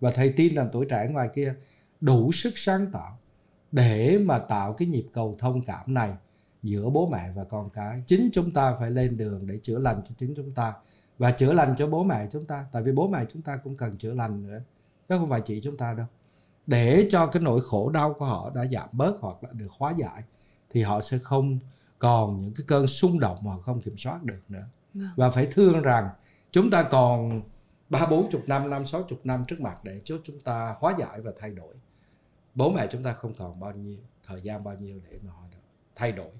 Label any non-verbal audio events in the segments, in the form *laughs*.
và thầy tin rằng tuổi trẻ ngoài kia đủ sức sáng tạo để mà tạo cái nhịp cầu thông cảm này giữa bố mẹ và con cái chính chúng ta phải lên đường để chữa lành cho chính chúng ta và chữa lành cho bố mẹ chúng ta tại vì bố mẹ chúng ta cũng cần chữa lành nữa chứ không phải chỉ chúng ta đâu để cho cái nỗi khổ đau của họ đã giảm bớt hoặc là được hóa giải thì họ sẽ không còn những cái cơn xung động mà không kiểm soát được nữa vâng. và phải thương rằng chúng ta còn ba bốn chục năm năm sáu chục năm trước mặt để cho chúng ta hóa giải và thay đổi bố mẹ chúng ta không còn bao nhiêu thời gian bao nhiêu để mà họ thay đổi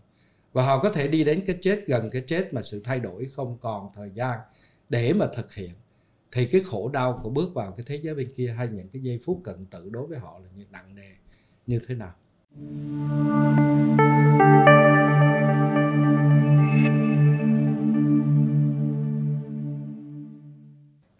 và họ có thể đi đến cái chết gần cái chết mà sự thay đổi không còn thời gian để mà thực hiện thì cái khổ đau của bước vào cái thế giới bên kia hay những cái giây phút cận tử đối với họ là như nặng nề như thế nào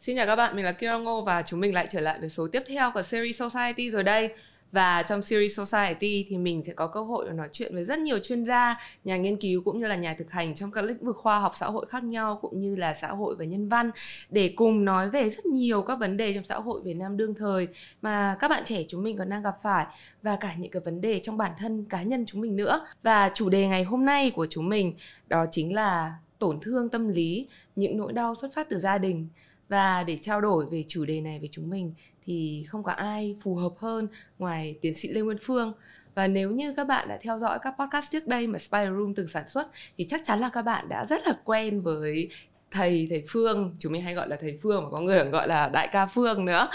Xin chào các bạn, mình là Kiran Ngô và chúng mình lại trở lại với số tiếp theo của series Society rồi đây. Và trong series Society thì mình sẽ có cơ hội để nói chuyện với rất nhiều chuyên gia, nhà nghiên cứu cũng như là nhà thực hành trong các lĩnh vực khoa học xã hội khác nhau cũng như là xã hội và nhân văn để cùng nói về rất nhiều các vấn đề trong xã hội Việt Nam đương thời mà các bạn trẻ chúng mình còn đang gặp phải và cả những cái vấn đề trong bản thân cá nhân chúng mình nữa. Và chủ đề ngày hôm nay của chúng mình đó chính là tổn thương tâm lý, những nỗi đau xuất phát từ gia đình và để trao đổi về chủ đề này với chúng mình thì không có ai phù hợp hơn ngoài tiến sĩ Lê Nguyên Phương và nếu như các bạn đã theo dõi các podcast trước đây mà Spider Room từng sản xuất thì chắc chắn là các bạn đã rất là quen với thầy thầy phương chúng mình hay gọi là thầy phương và có người còn gọi là đại ca phương nữa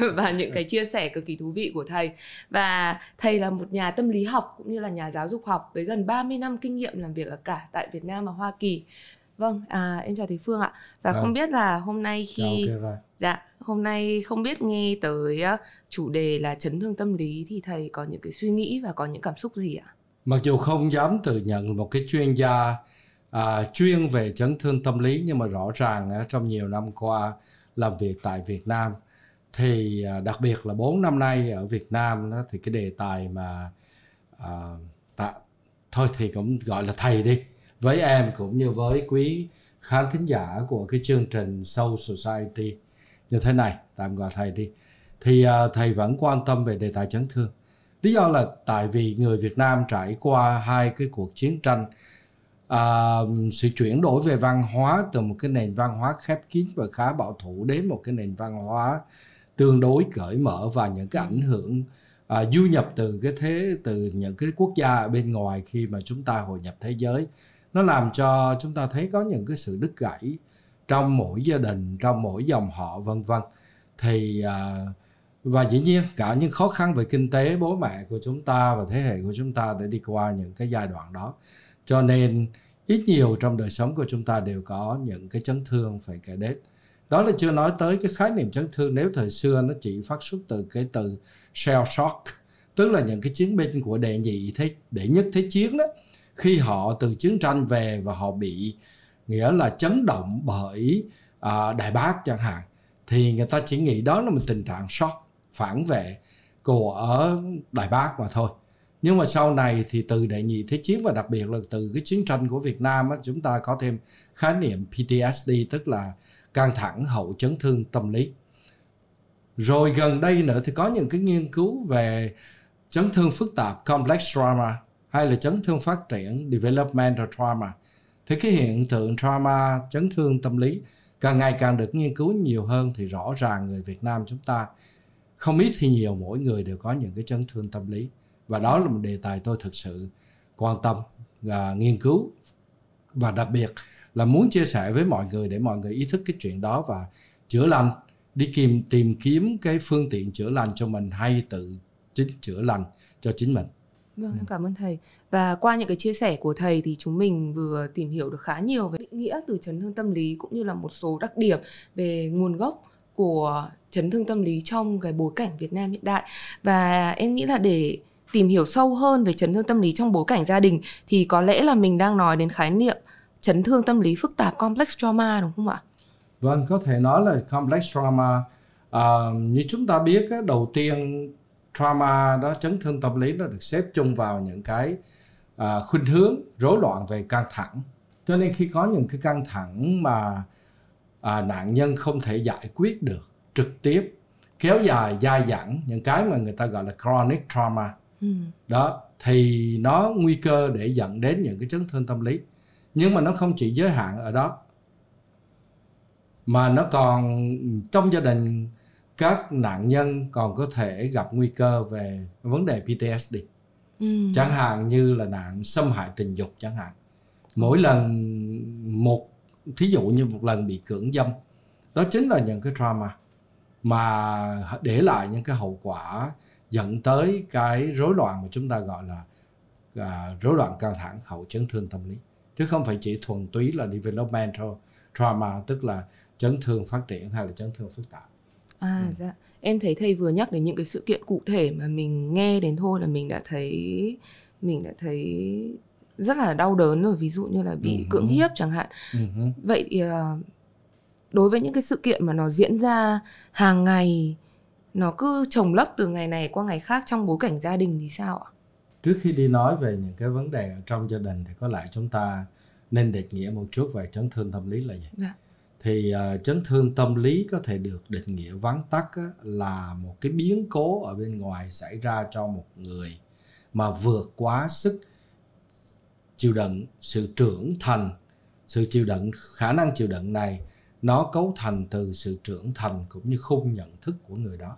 *laughs* và những cái chia sẻ cực kỳ thú vị của thầy và thầy là một nhà tâm lý học cũng như là nhà giáo dục học với gần 30 năm kinh nghiệm làm việc ở cả tại Việt Nam và Hoa Kỳ Vâng, à, em chào thầy Phương ạ. Và vâng. không biết là hôm nay dạ, khi à, okay, vâng. dạ, hôm nay không biết nghe tới chủ đề là chấn thương tâm lý thì thầy có những cái suy nghĩ và có những cảm xúc gì ạ? Mặc dù không dám tự nhận một cái chuyên gia à, chuyên về chấn thương tâm lý nhưng mà rõ ràng à, trong nhiều năm qua làm việc tại Việt Nam thì à, đặc biệt là 4 năm nay ở Việt Nam thì cái đề tài mà à, tạ, thôi thì cũng gọi là thầy đi với em cũng như với quý khán thính giả của cái chương trình Soul Society như thế này tạm gọi thầy đi thì uh, thầy vẫn quan tâm về đề tài chấn thương lý do là tại vì người Việt Nam trải qua hai cái cuộc chiến tranh uh, sự chuyển đổi về văn hóa từ một cái nền văn hóa khép kín và khá bảo thủ đến một cái nền văn hóa tương đối cởi mở và những cái ảnh hưởng à, du nhập từ cái thế từ những cái quốc gia bên ngoài khi mà chúng ta hội nhập thế giới nó làm cho chúng ta thấy có những cái sự đứt gãy trong mỗi gia đình trong mỗi dòng họ vân vân thì à, và dĩ nhiên cả những khó khăn về kinh tế bố mẹ của chúng ta và thế hệ của chúng ta để đi qua những cái giai đoạn đó cho nên ít nhiều trong đời sống của chúng ta đều có những cái chấn thương phải kể đến đó là chưa nói tới cái khái niệm chấn thương nếu thời xưa nó chỉ phát xuất từ cái từ shell shock tức là những cái chiến binh của đệ nhị thế đệ nhất thế chiến đó khi họ từ chiến tranh về và họ bị nghĩa là chấn động bởi à, đại bác chẳng hạn thì người ta chỉ nghĩ đó là một tình trạng sốc phản vệ của ở đại bác mà thôi nhưng mà sau này thì từ đại nhị thế chiến và đặc biệt là từ cái chiến tranh của Việt Nam á, chúng ta có thêm khái niệm PTSD tức là căng thẳng hậu chấn thương tâm lý rồi gần đây nữa thì có những cái nghiên cứu về chấn thương phức tạp complex trauma hay là chấn thương phát triển developmental trauma thì cái hiện tượng trauma chấn thương tâm lý càng ngày càng được nghiên cứu nhiều hơn thì rõ ràng người Việt Nam chúng ta không ít thì nhiều mỗi người đều có những cái chấn thương tâm lý và đó là một đề tài tôi thực sự quan tâm và nghiên cứu và đặc biệt là muốn chia sẻ với mọi người để mọi người ý thức cái chuyện đó và chữa lành đi tìm tìm kiếm cái phương tiện chữa lành cho mình hay tự chính chữa lành cho chính mình Vâng, em dạ. cảm ơn thầy. Và qua những cái chia sẻ của thầy thì chúng mình vừa tìm hiểu được khá nhiều về định nghĩa từ chấn thương tâm lý cũng như là một số đặc điểm về nguồn gốc của chấn thương tâm lý trong cái bối cảnh Việt Nam hiện đại. Và em nghĩ là để tìm hiểu sâu hơn về chấn thương tâm lý trong bối cảnh gia đình thì có lẽ là mình đang nói đến khái niệm chấn thương tâm lý phức tạp complex trauma đúng không ạ? Vâng, có thể nói là complex trauma. À, như chúng ta biết đầu tiên trauma đó chấn thương tâm lý nó được xếp chung vào những cái à, khuynh hướng rối loạn về căng thẳng cho nên khi có những cái căng thẳng mà à, nạn nhân không thể giải quyết được trực tiếp kéo dài dai dẳng những cái mà người ta gọi là chronic trauma ừ. đó thì nó nguy cơ để dẫn đến những cái chấn thương tâm lý nhưng mà nó không chỉ giới hạn ở đó mà nó còn trong gia đình các nạn nhân còn có thể gặp nguy cơ về vấn đề PTSD ừ. chẳng hạn như là nạn xâm hại tình dục chẳng hạn mỗi ừ. lần một thí dụ như một lần bị cưỡng dâm đó chính là những cái trauma mà để lại những cái hậu quả dẫn tới cái rối loạn mà chúng ta gọi là à, rối loạn căng thẳng hậu chấn thương tâm lý chứ không phải chỉ thuần túy là developmental trauma tức là chấn thương phát triển hay là chấn thương phức tạp À ừ. dạ, em thấy thầy vừa nhắc đến những cái sự kiện cụ thể mà mình nghe đến thôi là mình đã thấy mình đã thấy rất là đau đớn rồi, ví dụ như là bị ừ. cưỡng hiếp chẳng hạn. Ừ. Vậy ờ, đối với những cái sự kiện mà nó diễn ra hàng ngày nó cứ trồng lấp từ ngày này qua ngày khác trong bối cảnh gia đình thì sao ạ? Trước khi đi nói về những cái vấn đề ở trong gia đình thì có lẽ chúng ta nên định nghĩa một chút về chấn thương tâm lý là gì? Dạ thì uh, chấn thương tâm lý có thể được định nghĩa vắn tắt á, là một cái biến cố ở bên ngoài xảy ra cho một người mà vượt quá sức chịu đựng sự trưởng thành sự chịu đựng khả năng chịu đựng này nó cấu thành từ sự trưởng thành cũng như khung nhận thức của người đó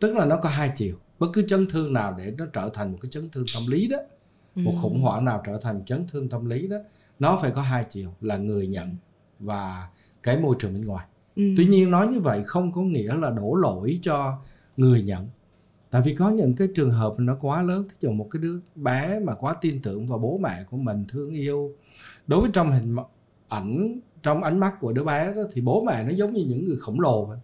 tức là nó có hai chiều bất cứ chấn thương nào để nó trở thành một cái chấn thương tâm lý đó một khủng hoảng nào trở thành chấn thương tâm lý đó nó phải có hai chiều là người nhận và cái môi trường bên ngoài ừ. tuy nhiên nói như vậy không có nghĩa là đổ lỗi cho người nhận tại vì có những cái trường hợp nó quá lớn thí dụ một cái đứa bé mà quá tin tưởng vào bố mẹ của mình thương yêu đối với trong hình ảnh trong ánh mắt của đứa bé đó thì bố mẹ nó giống như những người khổng lồ vậy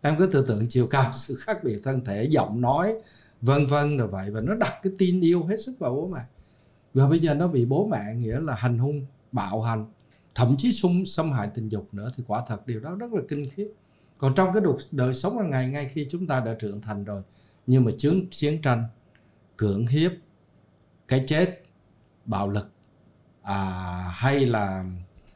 em cứ tưởng tượng chiều cao *laughs* sự khác biệt thân thể giọng nói vân vân rồi vậy và nó đặt cái tin yêu hết sức vào bố mẹ và bây giờ nó bị bố mẹ nghĩa là hành hung bạo hành thậm chí xung xâm hại tình dục nữa thì quả thật điều đó rất là kinh khiếp còn trong cái đời, đời sống hàng ngày ngay khi chúng ta đã trưởng thành rồi nhưng mà chiến chiến tranh cưỡng hiếp cái chết bạo lực à, hay là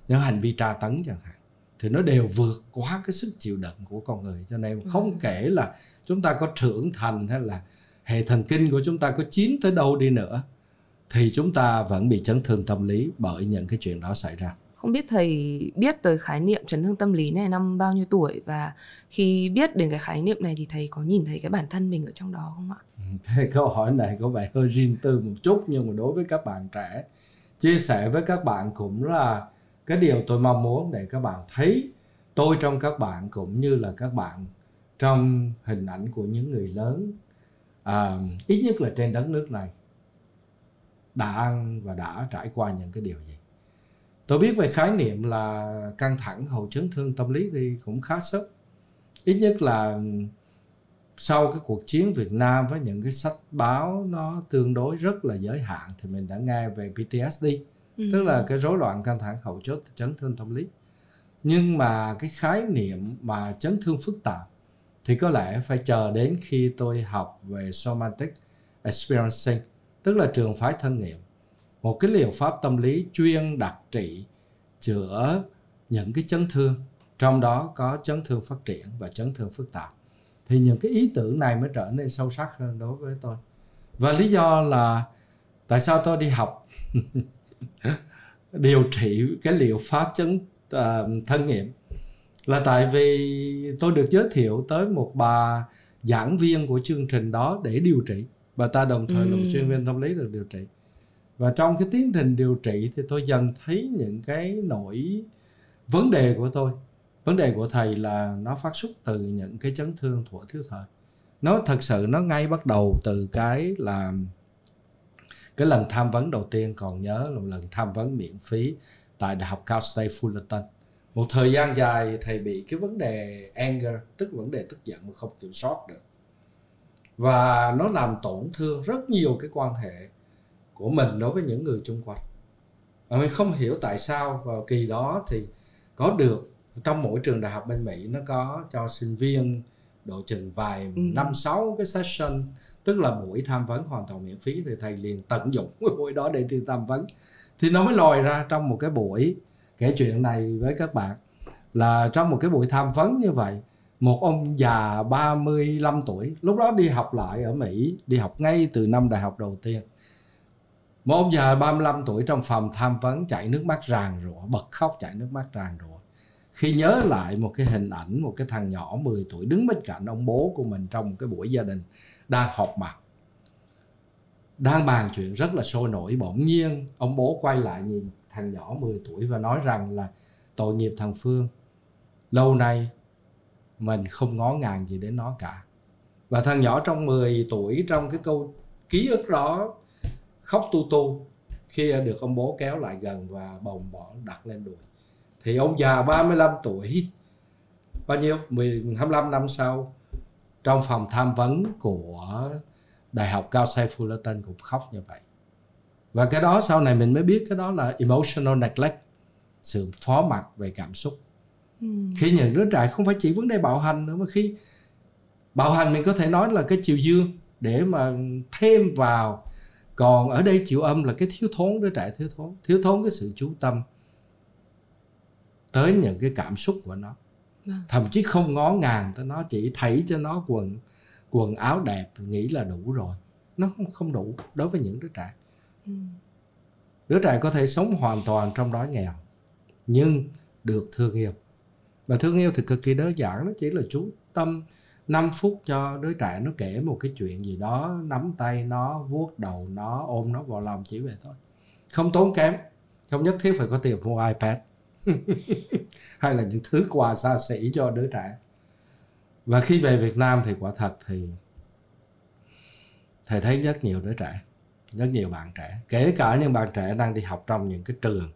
những hành vi tra tấn chẳng hạn thì nó đều vượt quá cái sức chịu đựng của con người cho nên không ừ. kể là chúng ta có trưởng thành hay là hệ thần kinh của chúng ta có chín tới đâu đi nữa thì chúng ta vẫn bị chấn thương tâm lý bởi những cái chuyện đó xảy ra không biết thầy biết tới khái niệm chấn thương tâm lý này năm bao nhiêu tuổi và khi biết đến cái khái niệm này thì thầy có nhìn thấy cái bản thân mình ở trong đó không ạ? Thế *laughs* câu hỏi này có vẻ hơi riêng tư một chút nhưng mà đối với các bạn trẻ chia sẻ với các bạn cũng là cái điều tôi mong muốn để các bạn thấy tôi trong các bạn cũng như là các bạn trong hình ảnh của những người lớn à, ít nhất là trên đất nước này đã ăn và đã trải qua những cái điều gì tôi biết về khái niệm là căng thẳng hậu chấn thương tâm lý thì cũng khá sớm ít nhất là sau cái cuộc chiến Việt Nam với những cái sách báo nó tương đối rất là giới hạn thì mình đã nghe về PTSD ừ. tức là cái rối loạn căng thẳng hậu chốt chấn thương tâm lý nhưng mà cái khái niệm mà chấn thương phức tạp thì có lẽ phải chờ đến khi tôi học về somatic experiencing tức là trường phái thân nghiệm một cái liệu pháp tâm lý chuyên đặc trị chữa những cái chấn thương trong đó có chấn thương phát triển và chấn thương phức tạp thì những cái ý tưởng này mới trở nên sâu sắc hơn đối với tôi và lý do là tại sao tôi đi học *laughs* điều trị cái liệu pháp chấn uh, thân nghiệm là tại vì tôi được giới thiệu tới một bà giảng viên của chương trình đó để điều trị bà ta đồng thời ừ. là một chuyên viên tâm lý được điều trị và trong cái tiến trình điều trị thì tôi dần thấy những cái nỗi vấn đề của tôi vấn đề của thầy là nó phát xuất từ những cái chấn thương thuở thiếu thời nó thật sự nó ngay bắt đầu từ cái là cái lần tham vấn đầu tiên còn nhớ là một lần tham vấn miễn phí tại đại học Cal State Fullerton một thời gian dài thầy bị cái vấn đề anger tức vấn đề tức giận mà không kiểm soát được và nó làm tổn thương rất nhiều cái quan hệ của mình đối với những người chung quanh và mình không hiểu tại sao vào kỳ đó thì có được trong mỗi trường đại học bên Mỹ nó có cho sinh viên độ chừng vài ừ. năm sáu cái session tức là buổi tham vấn hoàn toàn miễn phí thì thầy liền tận dụng cái buổi đó để đi tham vấn thì nó mới lòi ra trong một cái buổi kể chuyện này với các bạn là trong một cái buổi tham vấn như vậy một ông già 35 tuổi lúc đó đi học lại ở Mỹ đi học ngay từ năm đại học đầu tiên một ông già 35 tuổi trong phòng tham vấn chảy nước mắt ràng rụa bật khóc chảy nước mắt ràng rụa khi nhớ lại một cái hình ảnh một cái thằng nhỏ 10 tuổi đứng bên cạnh ông bố của mình trong một cái buổi gia đình đang họp mặt đang bàn chuyện rất là sôi nổi bỗng nhiên ông bố quay lại nhìn thằng nhỏ 10 tuổi và nói rằng là tội nghiệp thằng Phương lâu nay mình không ngó ngàng gì đến nó cả và thằng nhỏ trong 10 tuổi trong cái câu ký ức đó khóc tu tu khi được ông bố kéo lại gần và bồng bỏ đặt lên đùi thì ông già 35 tuổi bao nhiêu 25 năm sau trong phòng tham vấn của đại học cao say Fullerton cũng khóc như vậy và cái đó sau này mình mới biết cái đó là emotional neglect sự phó mặc về cảm xúc ừ. khi nhận đứa trẻ không phải chỉ vấn đề bạo hành nữa mà khi bạo hành mình có thể nói là cái chiều dương để mà thêm vào còn ở đây chịu âm là cái thiếu thốn đứa trẻ thiếu thốn thiếu thốn cái sự chú tâm tới những cái cảm xúc của nó vâng. thậm chí không ngó ngàng tới nó chỉ thấy cho nó quần quần áo đẹp nghĩ là đủ rồi nó không không đủ đối với những đứa trẻ ừ. đứa trẻ có thể sống hoàn toàn trong đói nghèo nhưng được thương yêu mà thương yêu thì cực kỳ đơn giản nó chỉ là chú tâm 5 phút cho đứa trẻ nó kể một cái chuyện gì đó nắm tay nó vuốt đầu nó ôm nó vào lòng chỉ về thôi không tốn kém không nhất thiết phải có tiền mua ipad *laughs* hay là những thứ quà xa xỉ cho đứa trẻ và khi về Việt Nam thì quả thật thì thầy thấy rất nhiều đứa trẻ rất nhiều bạn trẻ kể cả những bạn trẻ đang đi học trong những cái trường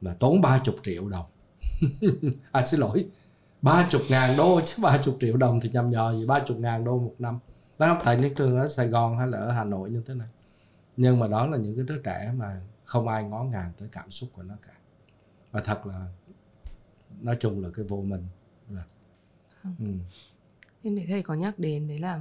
mà tốn 30 triệu đồng *laughs* à xin lỗi 30 ngàn đô chứ 30 triệu đồng thì nhầm nhò gì 30 ngàn đô một năm nó không thể những trường ở Sài Gòn hay là ở Hà Nội như thế này nhưng mà đó là những cái đứa trẻ mà không ai ngó ngàng tới cảm xúc của nó cả và thật là nói chung là cái vô mình là, dạ. ừ. để thầy có nhắc đến đấy là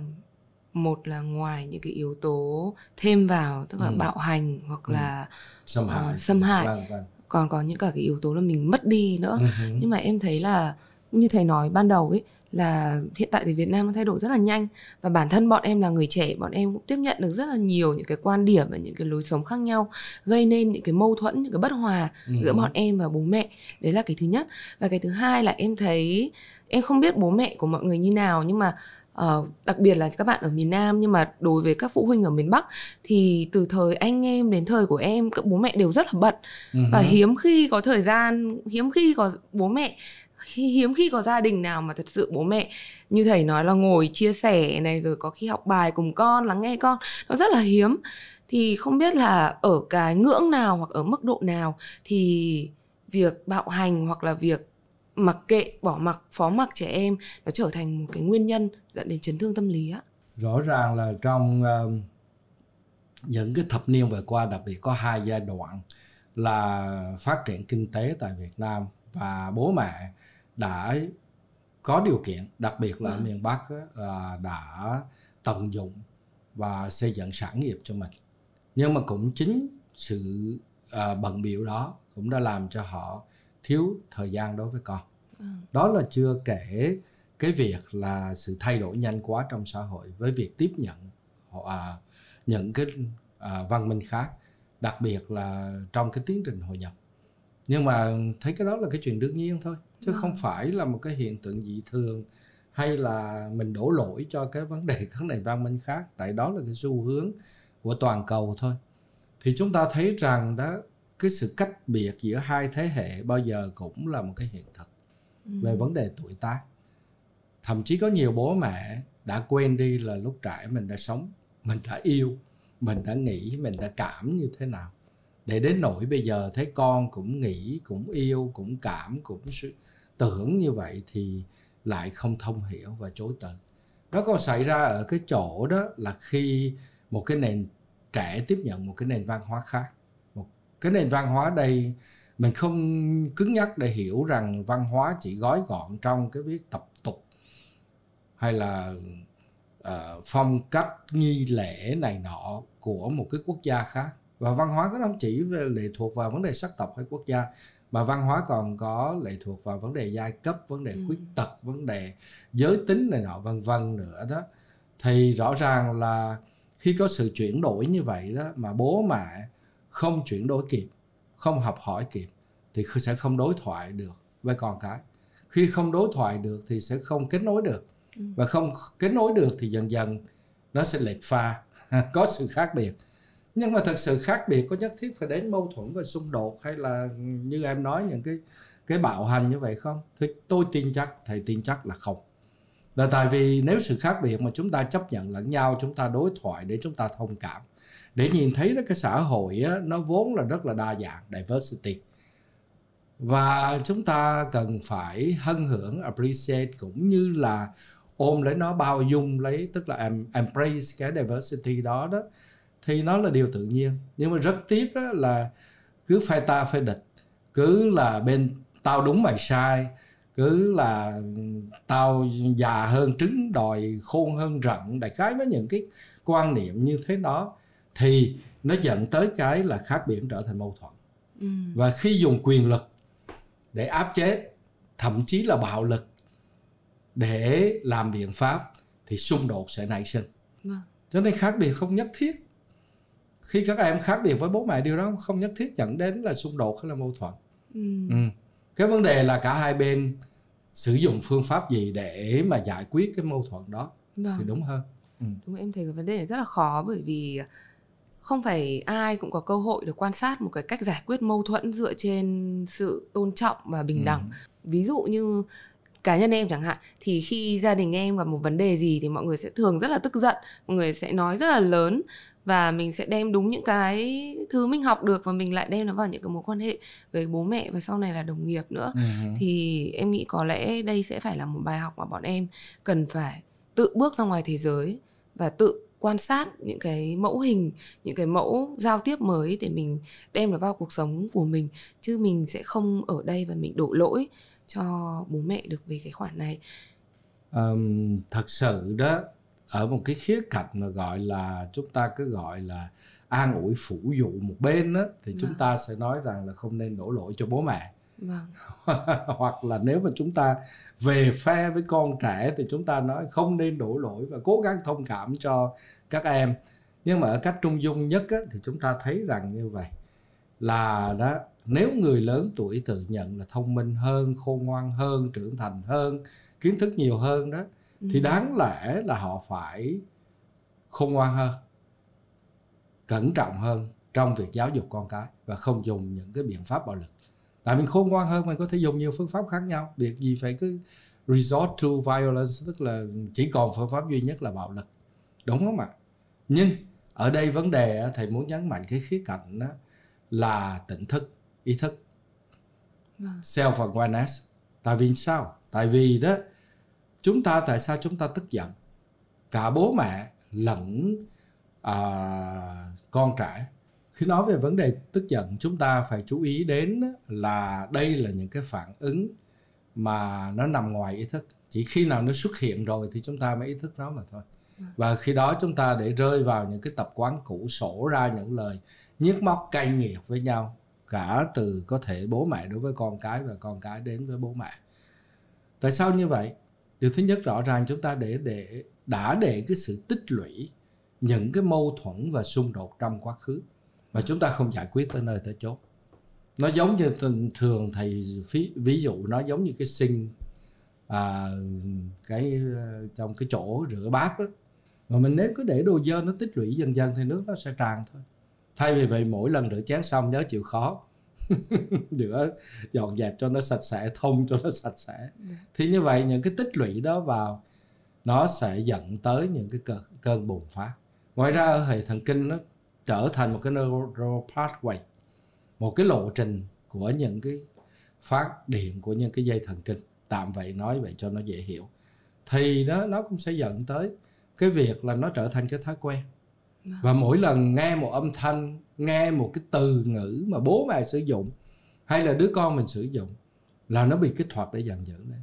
một là ngoài những cái yếu tố thêm vào tức là ừ. bạo hành hoặc ừ. là xâm ờ, hại, uh, xâm hại. Vâng, vâng. còn có những cả cái yếu tố là mình mất đi nữa uh nhưng mà em thấy là như thầy nói ban đầu ấy là hiện tại thì Việt Nam thay đổi rất là nhanh và bản thân bọn em là người trẻ bọn em cũng tiếp nhận được rất là nhiều những cái quan điểm và những cái lối sống khác nhau gây nên những cái mâu thuẫn những cái bất hòa ừ. giữa bọn em và bố mẹ đấy là cái thứ nhất và cái thứ hai là em thấy em không biết bố mẹ của mọi người như nào nhưng mà Uh, đặc biệt là các bạn ở miền Nam nhưng mà đối với các phụ huynh ở miền Bắc thì từ thời anh em đến thời của em các bố mẹ đều rất là bận uh và hiếm khi có thời gian hiếm khi có bố mẹ hiếm khi có gia đình nào mà thật sự bố mẹ như thầy nói là ngồi chia sẻ này rồi có khi học bài cùng con lắng nghe con nó rất là hiếm thì không biết là ở cái ngưỡng nào hoặc ở mức độ nào thì việc bạo hành hoặc là việc mặc kệ bỏ mặc phó mặc trẻ em nó trở thành một cái nguyên nhân dẫn đến chấn thương tâm lý á rõ ràng là trong uh, những cái thập niên vừa qua đặc biệt có hai giai đoạn là phát triển kinh tế tại Việt Nam và bố mẹ đã có điều kiện đặc biệt là ừ. miền Bắc là đã tận dụng và xây dựng sản nghiệp cho mình nhưng mà cũng chính sự à, bận biểu đó cũng đã làm cho họ thiếu thời gian đối với con ừ. đó là chưa kể cái việc là sự thay đổi nhanh quá trong xã hội với việc tiếp nhận họ à, những cái à, văn minh khác đặc biệt là trong cái tiến trình hội nhập nhưng mà thấy cái đó là cái chuyện đương nhiên thôi chứ vâng. không phải là một cái hiện tượng dị thường hay là mình đổ lỗi cho cái vấn đề các nền văn minh khác tại đó là cái xu hướng của toàn cầu thôi thì chúng ta thấy rằng đó cái sự cách biệt giữa hai thế hệ bao giờ cũng là một cái hiện thực về vấn đề tuổi tác thậm chí có nhiều bố mẹ đã quên đi là lúc trẻ mình đã sống mình đã yêu mình đã nghĩ mình đã cảm như thế nào để đến nỗi bây giờ thấy con cũng nghĩ cũng yêu cũng cảm cũng tưởng như vậy thì lại không thông hiểu và chối từ nó còn xảy ra ở cái chỗ đó là khi một cái nền trẻ tiếp nhận một cái nền văn hóa khác một cái nền văn hóa đây mình không cứng nhắc để hiểu rằng văn hóa chỉ gói gọn trong cái viết tập tục hay là uh, phong cách nghi lễ này nọ của một cái quốc gia khác và văn hóa nó không chỉ về lệ thuộc vào vấn đề sắc tộc hay quốc gia mà văn hóa còn có lệ thuộc vào vấn đề giai cấp vấn đề ừ. khuyết tật vấn đề giới tính này nọ vân vân nữa đó thì rõ ràng là khi có sự chuyển đổi như vậy đó mà bố mẹ không chuyển đổi kịp không học hỏi kịp thì sẽ không đối thoại được với con cái khi không đối thoại được thì sẽ không kết nối được ừ. và không kết nối được thì dần dần nó sẽ lệch pha *laughs* có sự khác biệt nhưng mà thực sự khác biệt có nhất thiết phải đến mâu thuẫn và xung đột hay là như em nói những cái cái bạo hành như vậy không thì tôi tin chắc thầy tin chắc là không là tại vì nếu sự khác biệt mà chúng ta chấp nhận lẫn nhau chúng ta đối thoại để chúng ta thông cảm để nhìn thấy đó cái xã hội á, nó vốn là rất là đa dạng diversity và chúng ta cần phải hân hưởng appreciate cũng như là ôm lấy nó bao dung lấy tức là em embrace cái diversity đó đó thì nó là điều tự nhiên nhưng mà rất tiếc đó là cứ phe ta phe địch cứ là bên tao đúng mày sai cứ là tao già hơn trứng đòi khôn hơn rận đại khái với những cái quan niệm như thế đó thì nó dẫn tới cái là khác biệt trở thành mâu thuẫn ừ. và khi dùng quyền lực để áp chế thậm chí là bạo lực để làm biện pháp thì xung đột sẽ nảy sinh vâng. cho nên khác biệt không nhất thiết khi các em khác biệt với bố mẹ điều đó không nhất thiết dẫn đến là xung đột hay là mâu thuẫn ừ. Ừ. cái vấn đề là cả hai bên sử dụng phương pháp gì để mà giải quyết cái mâu thuẫn đó vâng. thì đúng hơn ừ. đúng em thấy cái vấn đề này rất là khó bởi vì không phải ai cũng có cơ hội được quan sát một cái cách giải quyết mâu thuẫn dựa trên sự tôn trọng và bình ừ. đẳng ừ. ví dụ như cá nhân em chẳng hạn thì khi gia đình em gặp một vấn đề gì thì mọi người sẽ thường rất là tức giận mọi người sẽ nói rất là lớn và mình sẽ đem đúng những cái thứ mình học được và mình lại đem nó vào những cái mối quan hệ với bố mẹ và sau này là đồng nghiệp nữa uh-huh. thì em nghĩ có lẽ đây sẽ phải là một bài học mà bọn em cần phải tự bước ra ngoài thế giới và tự quan sát những cái mẫu hình những cái mẫu giao tiếp mới để mình đem nó vào cuộc sống của mình chứ mình sẽ không ở đây và mình đổ lỗi cho bố mẹ được về cái khoản này um, thật sự đó ở một cái khía cạnh mà gọi là chúng ta cứ gọi là an ủi phủ dụ một bên đó, thì vâng. chúng dạ. ta sẽ nói rằng là không nên đổ lỗi cho bố mẹ vâng. *laughs* hoặc là nếu mà chúng ta về phe với con trẻ thì chúng ta nói không nên đổ lỗi và cố gắng thông cảm cho các em nhưng mà ở cách trung dung nhất á, thì chúng ta thấy rằng như vậy là đó nếu người lớn tuổi tự nhận là thông minh hơn khôn ngoan hơn trưởng thành hơn kiến thức nhiều hơn đó thì ừ. đáng lẽ là họ phải khôn ngoan hơn cẩn trọng hơn trong việc giáo dục con cái và không dùng những cái biện pháp bạo lực tại mình khôn ngoan hơn mình có thể dùng nhiều phương pháp khác nhau việc gì phải cứ resort to violence tức là chỉ còn phương pháp duy nhất là bạo lực đúng không ạ nhưng ở đây vấn đề thầy muốn nhấn mạnh cái khía cạnh đó là tỉnh thức ý thức vâng. self awareness tại vì sao tại vì đó chúng ta tại sao chúng ta tức giận cả bố mẹ lẫn à, con trẻ khi nói về vấn đề tức giận chúng ta phải chú ý đến là đây là những cái phản ứng mà nó nằm ngoài ý thức chỉ khi nào nó xuất hiện rồi thì chúng ta mới ý thức nó mà thôi và khi đó chúng ta để rơi vào những cái tập quán cũ sổ ra những lời nhức móc cay nghiệt với nhau cả từ có thể bố mẹ đối với con cái và con cái đến với bố mẹ tại sao như vậy điều thứ nhất rõ ràng chúng ta để để đã để cái sự tích lũy những cái mâu thuẫn và xung đột trong quá khứ mà chúng ta không giải quyết tới nơi tới chốn nó giống như thường thầy ví, ví dụ nó giống như cái sinh à, cái ờ, trong cái chỗ rửa bát đó mà mình nếu cứ để đồ dơ nó tích lũy dần dần thì nước nó sẽ tràn thôi thay vì vậy mỗi lần rửa chén xong nhớ chịu khó rửa *laughs* dọn dẹp cho nó sạch sẽ thông cho nó sạch sẽ thì như vậy những cái tích lũy đó vào nó sẽ dẫn tới những cái cơn, cơn bùng phát ngoài ra ở hệ thần kinh nó trở thành một cái neural pathway một cái lộ trình của những cái phát điện của những cái dây thần kinh tạm vậy nói vậy cho nó dễ hiểu thì nó nó cũng sẽ dẫn tới cái việc là nó trở thành cái thói quen và mỗi lần nghe một âm thanh nghe một cái từ ngữ mà bố mẹ sử dụng hay là đứa con mình sử dụng là nó bị kích hoạt để giận dữ lên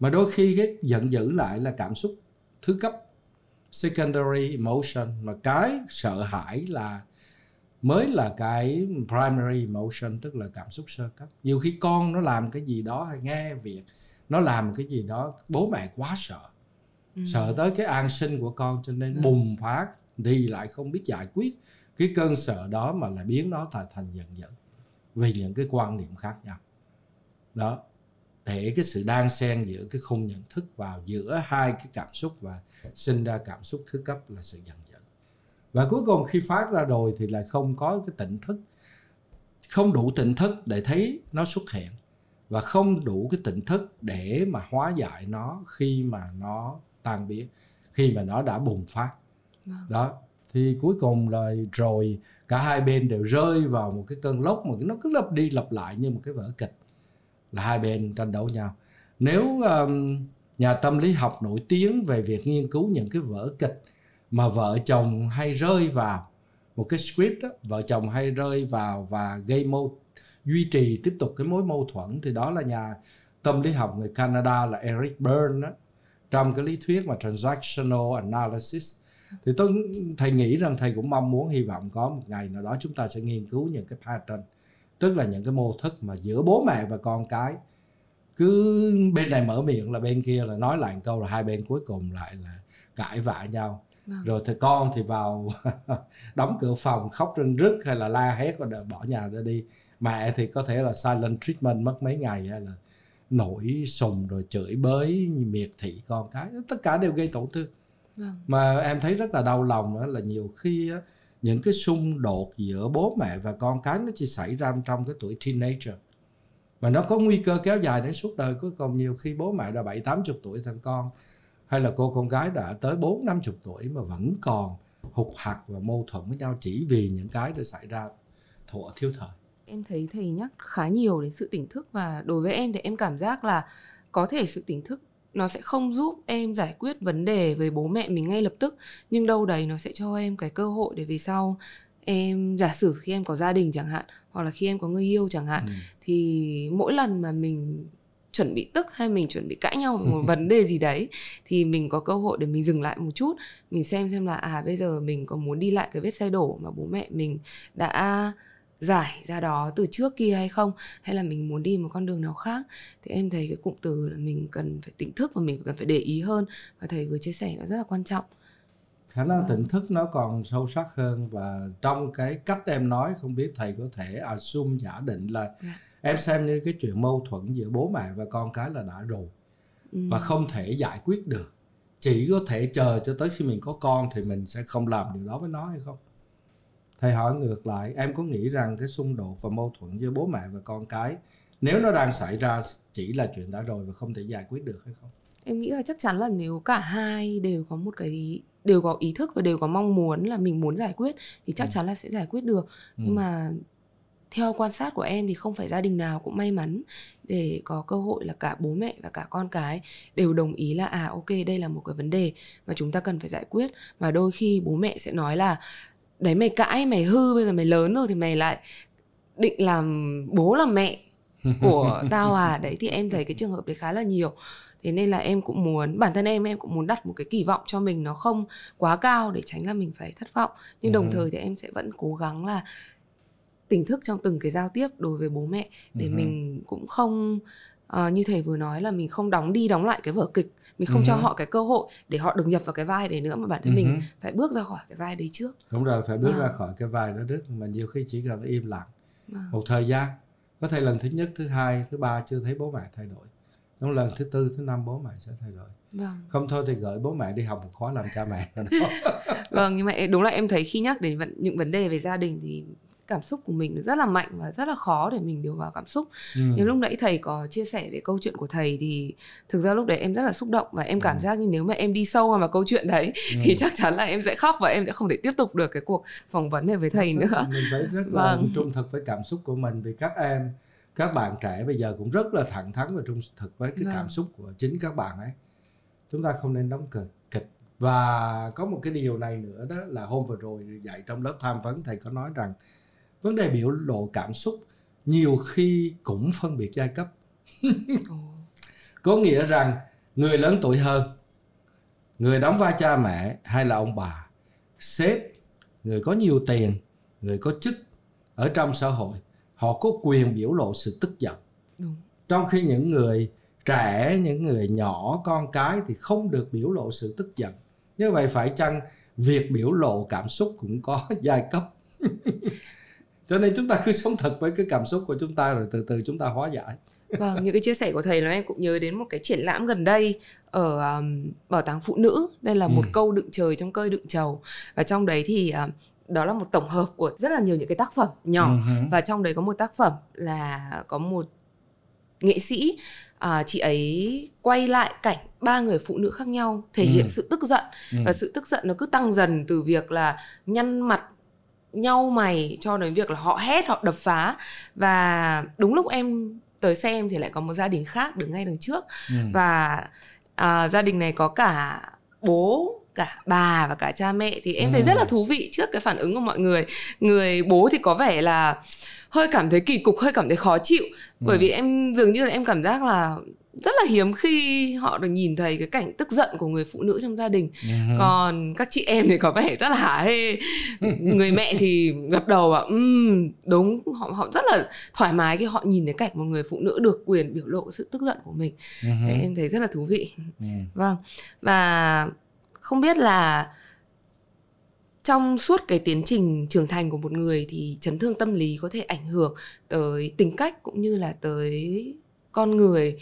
mà đôi khi cái giận dữ lại là cảm xúc thứ cấp secondary emotion mà cái sợ hãi là mới là cái primary emotion tức là cảm xúc sơ cấp nhiều khi con nó làm cái gì đó hay nghe việc nó làm cái gì đó bố mẹ quá sợ ừ. sợ tới cái an sinh của con cho nên ừ. bùng phát thì lại không biết giải quyết cái cơn sợ đó mà lại biến nó thành thành giận dữ vì những cái quan niệm khác nhau đó thể cái sự đan xen giữa cái khung nhận thức vào giữa hai cái cảm xúc và sinh ra cảm xúc thứ cấp là sự giận dữ và cuối cùng khi phát ra rồi thì lại không có cái tỉnh thức không đủ tỉnh thức để thấy nó xuất hiện và không đủ cái tỉnh thức để mà hóa giải nó khi mà nó tan biến khi mà nó đã bùng phát vâng. đó thì cuối cùng là rồi cả hai bên đều rơi vào một cái cơn lốc mà nó cứ lặp đi lặp lại như một cái vở kịch là hai bên tranh đấu nhau nếu um, nhà tâm lý học nổi tiếng về việc nghiên cứu những cái vở kịch mà vợ chồng hay rơi vào một cái script đó, vợ chồng hay rơi vào và gây mâu duy trì tiếp tục cái mối mâu thuẫn thì đó là nhà tâm lý học người Canada là Eric Berne đó, trong cái lý thuyết mà transactional analysis thì tôi thầy nghĩ rằng thầy cũng mong muốn hy vọng có một ngày nào đó chúng ta sẽ nghiên cứu những cái pattern tức là những cái mô thức mà giữa bố mẹ và con cái cứ bên này mở miệng là bên kia là nói lại một câu là hai bên cuối cùng lại là cãi vã nhau vâng. rồi thì con thì vào *laughs* đóng cửa phòng khóc rưng rứt hay là la hét rồi bỏ nhà ra đi mẹ thì có thể là silent treatment mất mấy ngày hay là nổi sùng rồi chửi bới miệt thị con cái tất cả đều gây tổn thương Vâng. mà em thấy rất là đau lòng là nhiều khi những cái xung đột giữa bố mẹ và con cái nó chỉ xảy ra trong cái tuổi teenager mà nó có nguy cơ kéo dài đến suốt đời cuối cùng nhiều khi bố mẹ đã bảy tám chục tuổi thằng con hay là cô con gái đã tới bốn năm chục tuổi mà vẫn còn hụt hặc và mâu thuẫn với nhau chỉ vì những cái đã xảy ra thuở thiếu thời em thấy thầy nhắc khá nhiều đến sự tỉnh thức và đối với em thì em cảm giác là có thể sự tỉnh thức nó sẽ không giúp em giải quyết vấn đề với bố mẹ mình ngay lập tức nhưng đâu đấy nó sẽ cho em cái cơ hội để vì sau em giả sử khi em có gia đình chẳng hạn hoặc là khi em có người yêu chẳng hạn ừ. thì mỗi lần mà mình chuẩn bị tức hay mình chuẩn bị cãi nhau một *laughs* vấn đề gì đấy thì mình có cơ hội để mình dừng lại một chút mình xem xem là à bây giờ mình có muốn đi lại cái vết xe đổ mà bố mẹ mình đã giải ra đó từ trước kia hay không hay là mình muốn đi một con đường nào khác thì em thấy cái cụm từ là mình cần phải tỉnh thức và mình cần phải để ý hơn và thầy vừa chia sẻ nó rất là quan trọng khả năng vâng. tỉnh thức nó còn sâu sắc hơn và trong cái cách em nói không biết thầy có thể assume giả định là yeah. Dạ. em xem như cái chuyện mâu thuẫn giữa bố mẹ và con cái là đã rồi ừ. và không thể giải quyết được chỉ có thể chờ cho tới khi mình có con thì mình sẽ không làm điều đó với nó hay không thầy hỏi ngược lại em có nghĩ rằng cái xung đột và mâu thuẫn giữa bố mẹ và con cái nếu nó đang xảy ra chỉ là chuyện đã rồi và không thể giải quyết được hay không em nghĩ là chắc chắn là nếu cả hai đều có một cái đều có ý thức và đều có mong muốn là mình muốn giải quyết thì chắc ừ. chắn là sẽ giải quyết được ừ. nhưng mà theo quan sát của em thì không phải gia đình nào cũng may mắn để có cơ hội là cả bố mẹ và cả con cái đều đồng ý là à ok đây là một cái vấn đề mà chúng ta cần phải giải quyết và đôi khi bố mẹ sẽ nói là đấy mày cãi mày hư bây giờ mày lớn rồi thì mày lại định làm bố làm mẹ của *laughs* tao à đấy thì em thấy cái trường hợp đấy khá là nhiều thế nên là em cũng muốn bản thân em em cũng muốn đặt một cái kỳ vọng cho mình nó không quá cao để tránh là mình phải thất vọng nhưng đồng ừ. thời thì em sẽ vẫn cố gắng là tỉnh thức trong từng cái giao tiếp đối với bố mẹ để ừ. mình cũng không uh, như thầy vừa nói là mình không đóng đi đóng lại cái vở kịch mình không uh-huh. cho ừ họ cái cơ hội để họ đừng nhập vào cái vai đấy nữa mà bản thân uh-huh. mình phải bước ra khỏi cái vai đấy trước đúng rồi phải bước à. ra khỏi cái vai đó trước mà nhiều khi chỉ cần im lặng à. một thời gian có thể lần thứ nhất thứ hai thứ ba chưa thấy bố mẹ thay đổi đúng lần thứ tư thứ năm bố mẹ sẽ thay đổi vâng. không thôi thì gửi bố mẹ đi học một khóa làm cha mẹ rồi *laughs* đó vâng nhưng mà đúng là em thấy khi nhắc đến những vấn đề về gia đình thì cảm xúc của mình rất là mạnh và rất là khó để mình điều vào cảm xúc ừ. nhưng lúc nãy thầy có chia sẻ về câu chuyện của thầy thì thực ra lúc đấy em rất là xúc động và em cảm ừ. giác như nếu mà em đi sâu vào, vào câu chuyện đấy ừ. thì chắc chắn là em sẽ khóc và em sẽ không thể tiếp tục được cái cuộc phỏng vấn này với thầy nữa mình phải rất là vâng. trung thực với cảm xúc của mình vì các em các bạn trẻ bây giờ cũng rất là thẳng thắn và trung thực với cái vâng. cảm xúc của chính các bạn ấy chúng ta không nên đóng kịch kịch và có một cái điều này nữa đó là hôm vừa rồi dạy trong lớp tham vấn thầy có nói rằng vấn đề biểu lộ cảm xúc nhiều khi cũng phân biệt giai cấp *laughs* có nghĩa rằng người lớn tuổi hơn người đóng vai cha mẹ hay là ông bà sếp người có nhiều tiền người có chức ở trong xã hội họ có quyền biểu lộ sự tức giận Đúng. trong khi những người trẻ những người nhỏ con cái thì không được biểu lộ sự tức giận như vậy phải chăng việc biểu lộ cảm xúc cũng có *laughs* giai cấp *laughs* cho nên chúng ta cứ sống thật với cái cảm xúc của chúng ta rồi từ từ chúng ta hóa giải vâng những cái chia sẻ của thầy là em cũng nhớ đến một cái triển lãm gần đây ở um, bảo tàng phụ nữ đây là một ừ. câu đựng trời trong cơi đựng trầu và trong đấy thì um, đó là một tổng hợp của rất là nhiều những cái tác phẩm nhỏ uh-huh. và trong đấy có một tác phẩm là có một nghệ sĩ à, chị ấy quay lại cảnh ba người phụ nữ khác nhau thể ừ. hiện sự tức giận ừ. và sự tức giận nó cứ tăng dần từ việc là nhăn mặt nhau mày cho đến việc là họ hét họ đập phá và đúng lúc em tới xem thì lại có một gia đình khác đứng ngay đằng trước ừ. và à, gia đình này có cả bố cả bà và cả cha mẹ thì em ừ. thấy rất là thú vị trước cái phản ứng của mọi người người bố thì có vẻ là hơi cảm thấy kỳ cục hơi cảm thấy khó chịu bởi ừ. vì em dường như là em cảm giác là rất là hiếm khi họ được nhìn thấy cái cảnh tức giận của người phụ nữ trong gia đình yeah. Ừ. còn các chị em thì có vẻ rất là hả hê ừ. người mẹ thì gật đầu ạ um, đúng họ họ rất là thoải mái khi họ nhìn thấy cảnh một người phụ nữ được quyền biểu lộ sự tức giận của mình uh-huh. em thấy rất là thú vị yeah. vâng và không biết là trong suốt cái tiến trình trưởng thành của một người thì chấn thương tâm lý có thể ảnh hưởng tới tính cách cũng như là tới con người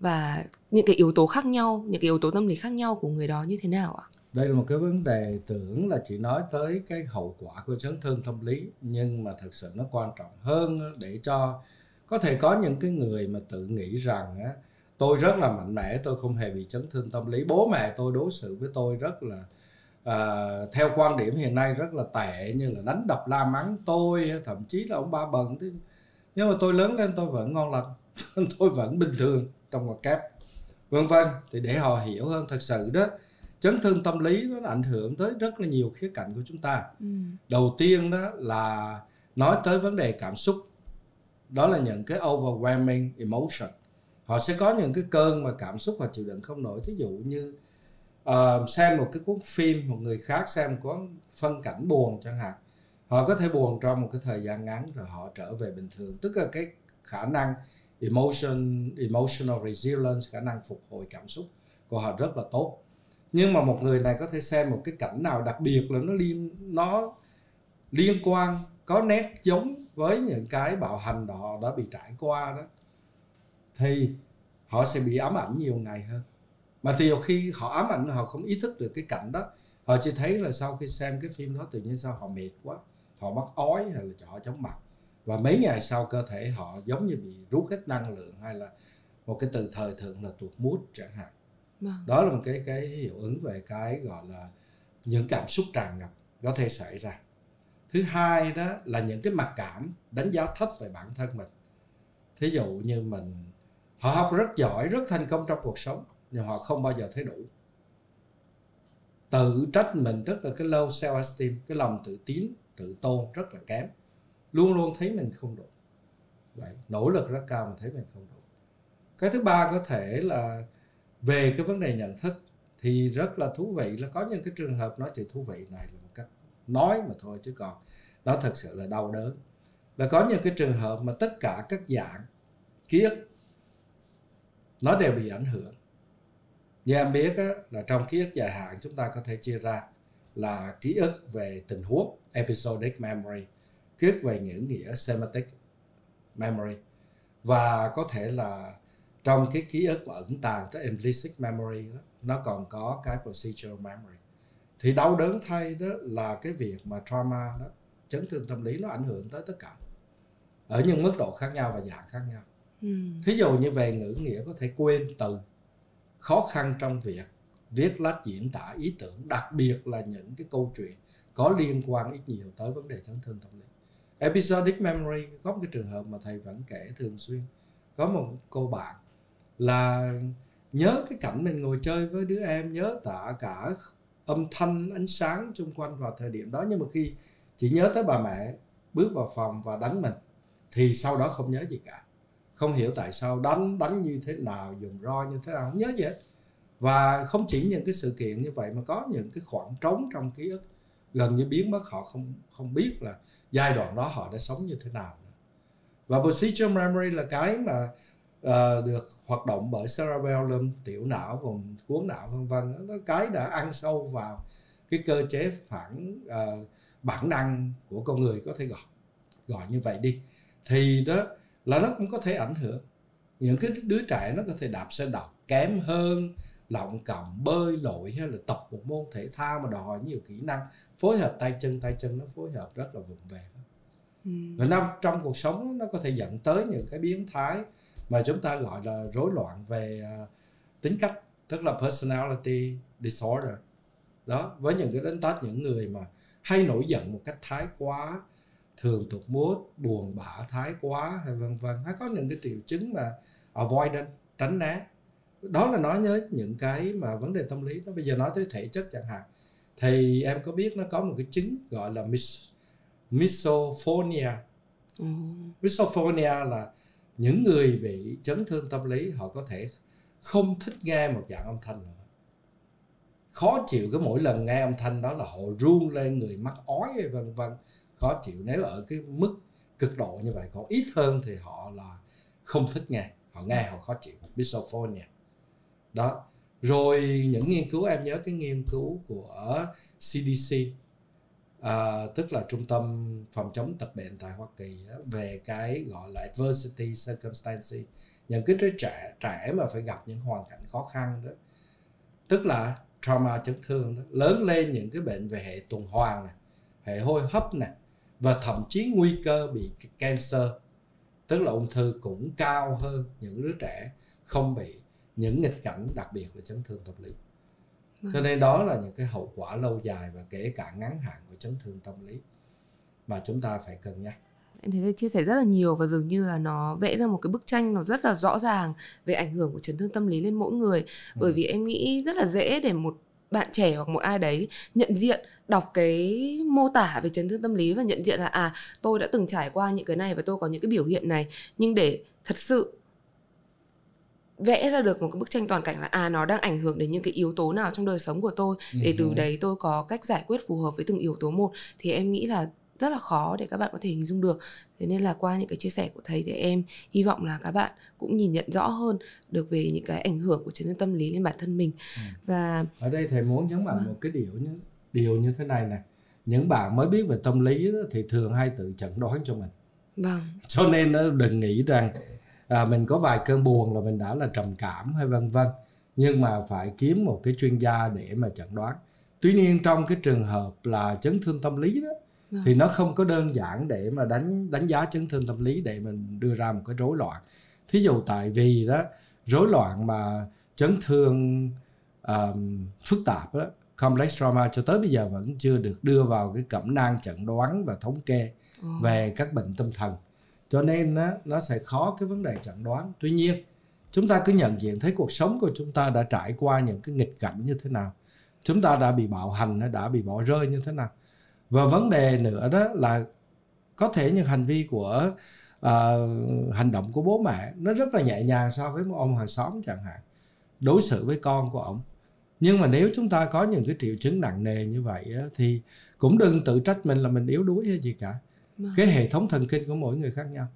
và những cái yếu tố khác nhau những cái yếu tố tâm lý khác nhau của người đó như thế nào ạ đây là một cái vấn đề tưởng là chỉ nói tới cái hậu quả của chấn thương tâm lý nhưng mà thực sự nó quan trọng hơn để cho có thể có những cái người mà tự nghĩ rằng á, tôi rất là mạnh mẽ tôi không hề bị chấn thương tâm lý bố mẹ tôi đối xử với tôi rất là uh, theo quan điểm hiện nay rất là tệ như là đánh đập la mắng tôi thậm chí là ông ba bận thế nhưng mà tôi lớn lên tôi vẫn ngon lành *laughs* tôi vẫn bình thường trong ngoặc kép vân vân thì để họ hiểu hơn thật sự đó chấn thương tâm lý nó ảnh hưởng tới rất là nhiều khía cạnh của chúng ta ừ. đầu tiên đó là nói tới vấn đề cảm xúc đó là những cái overwhelming emotion họ sẽ có những cái cơn mà cảm xúc họ chịu đựng không nổi thí dụ như uh, xem một cái cuốn phim một người khác xem có phân cảnh buồn chẳng hạn họ có thể buồn trong một cái thời gian ngắn rồi họ trở về bình thường tức là cái khả năng emotion emotional resilience khả năng phục hồi cảm xúc của họ rất là tốt nhưng mà một người này có thể xem một cái cảnh nào đặc biệt là nó liên nó liên quan có nét giống với những cái bạo hành đó đã bị trải qua đó thì họ sẽ bị ám ảnh nhiều ngày hơn mà từ nhiều khi họ ám ảnh họ không ý thức được cái cảnh đó họ chỉ thấy là sau khi xem cái phim đó tự nhiên sao họ mệt quá họ mắc ói hay là họ chóng mặt và mấy ngày sau cơ thể họ giống như bị rút hết năng lượng hay là một cái từ thời thượng là tuột mút chẳng hạn vâng. đó là một cái cái hiệu ứng về cái gọi là những cảm xúc tràn ngập có thể xảy ra thứ hai đó là những cái mặc cảm đánh giá thấp về bản thân mình thí dụ như mình họ học rất giỏi rất thành công trong cuộc sống nhưng họ không bao giờ thấy đủ tự trách mình tức là cái low self esteem cái lòng tự tín tự tôn rất là kém luôn luôn thấy mình không đủ vậy nỗ lực rất cao mà thấy mình không đủ cái thứ ba có thể là về cái vấn đề nhận thức thì rất là thú vị là có những cái trường hợp nói chuyện thú vị này là một cách nói mà thôi chứ còn nó thật sự là đau đớn là có những cái trường hợp mà tất cả các dạng ký ức nó đều bị ảnh hưởng như em biết á, là trong ký ức dài hạn chúng ta có thể chia ra là ký ức về tình huống episodic memory ký ức về ngữ nghĩa semantic memory và có thể là trong cái ký ức mà ẩn tàng cái implicit memory đó, nó còn có cái procedural memory thì đau đớn thay đó là cái việc mà trauma đó chấn thương tâm lý nó ảnh hưởng tới tất cả ở những mức độ khác nhau và dạng khác nhau ừ. thí dụ như về ngữ nghĩa có thể quên từ khó khăn trong việc viết lách diễn tả ý tưởng đặc biệt là những cái câu chuyện có liên quan ít nhiều tới vấn đề chấn thương tâm lý episodic memory có một cái trường hợp mà thầy vẫn kể thường xuyên có một cô bạn là nhớ cái cảnh mình ngồi chơi với đứa em nhớ tả cả âm thanh ánh sáng xung quanh vào thời điểm đó nhưng mà khi chỉ nhớ tới bà mẹ bước vào phòng và đánh mình thì sau đó không nhớ gì cả không hiểu tại sao đánh đánh như thế nào dùng roi như thế nào không nhớ gì hết và không chỉ những cái sự kiện như vậy mà có những cái khoảng trống trong ký ức gần như biến mất họ không không biết là giai đoạn đó họ đã sống như thế nào và positional memory là cái mà uh, được hoạt động bởi cerebellum tiểu não vùng cuốn não vân vân nó cái đã ăn sâu vào cái cơ chế phản uh, bản năng của con người có thể gọi gọi như vậy đi thì đó là nó cũng có thể ảnh hưởng những cái đứa trẻ nó có thể đạp xe đạp kém hơn lọng cộng bơi lội hay là tập một môn thể thao mà đòi hỏi nhiều kỹ năng phối hợp tay chân tay chân nó phối hợp rất là vụng về và ừ. năm trong cuộc sống nó có thể dẫn tới những cái biến thái mà chúng ta gọi là rối loạn về à, tính cách tức là personality disorder đó với những cái đến tết những người mà hay nổi giận một cách thái quá thường tụt mood buồn bã thái quá hay vân vân hay có những cái triệu chứng mà avoidant tránh né đó là nói nhớ những cái mà vấn đề tâm lý nó bây giờ nói tới thể chất chẳng hạn thì em có biết nó có một cái chứng gọi là mis misophonia ừ. misophonia là những người bị chấn thương tâm lý họ có thể không thích nghe một dạng âm thanh nào khó chịu cái mỗi lần nghe âm thanh đó là họ run lên người mắc ói vân vân khó chịu nếu ở cái mức cực độ như vậy còn ít hơn thì họ là không thích nghe họ nghe họ khó chịu misophonia đó rồi những nghiên cứu em nhớ cái nghiên cứu của CDC à, tức là trung tâm phòng chống tật bệnh tại Hoa Kỳ về cái gọi là adversity circumstances những cái đứa trẻ trẻ mà phải gặp những hoàn cảnh khó khăn đó tức là trauma chấn thương đó lớn lên những cái bệnh về hệ tuần hoàn này hệ hô hấp này và thậm chí nguy cơ bị cancer tức là ung thư cũng cao hơn những đứa trẻ không bị những nghịch cảnh đặc biệt là chấn thương tâm lý vâng. cho nên đó là những cái hậu quả lâu dài và kể cả ngắn hạn của chấn thương tâm lý mà chúng ta phải cân nhắc em thấy chia sẻ rất là nhiều và dường như là nó vẽ ra một cái bức tranh nó rất là rõ ràng về ảnh hưởng của chấn thương tâm lý lên mỗi người bởi ừ. vì em nghĩ rất là dễ để một bạn trẻ hoặc một ai đấy nhận diện đọc cái mô tả về chấn thương tâm lý và nhận diện là à tôi đã từng trải qua những cái này và tôi có những cái biểu hiện này nhưng để thật sự vẽ ra được một cái bức tranh toàn cảnh là à nó đang ảnh hưởng đến những cái yếu tố nào trong đời sống của tôi để từ ừ đấy tôi có cách giải quyết phù hợp với từng yếu tố một thì em nghĩ là rất là khó để các bạn có thể hình dung được thế nên là qua những cái chia sẻ của thầy thì em hy vọng là các bạn cũng nhìn nhận rõ hơn được về những cái ảnh hưởng của chấn thương tâm lý lên bản thân mình ừ. và ở đây thầy muốn nhấn mạnh vâng. một cái điều như điều như thế này này những bạn mới biết về tâm lý đó, thì thường hay tự chẩn đoán cho mình vâng *laughs* cho nên đó, đừng nghĩ rằng à, mình có vài cơn buồn là mình đã là trầm cảm hay vân vân nhưng mà phải kiếm một cái chuyên gia để mà chẩn đoán tuy nhiên trong cái trường hợp là chấn thương tâm lý đó Vâng. thì nó không có đơn giản để mà đánh đánh giá chấn thương tâm lý để mình đưa ra một cái rối loạn thí dụ tại vì đó rối loạn mà chấn thương um, phức tạp đó complex trauma cho tới bây giờ vẫn chưa được đưa vào cái cẩm nang chẩn đoán và thống kê về các bệnh tâm thần cho nên nó, nó sẽ khó cái vấn đề chẩn đoán tuy nhiên chúng ta cứ nhận diện thấy cuộc sống của chúng ta đã trải qua những cái nghịch cảnh như thế nào chúng ta đã bị bạo hành đã bị bỏ rơi như thế nào và vấn đề nữa đó là có thể những hành vi của uh, hành động của bố mẹ nó rất là nhẹ nhàng so với ông hàng xóm chẳng hạn đối xử với con của ông nhưng mà nếu chúng ta có những cái triệu chứng nặng nề như vậy á, thì cũng đừng tự trách mình là mình yếu đuối hay gì cả vâng. cái hệ thống thần kinh của mỗi người khác nhau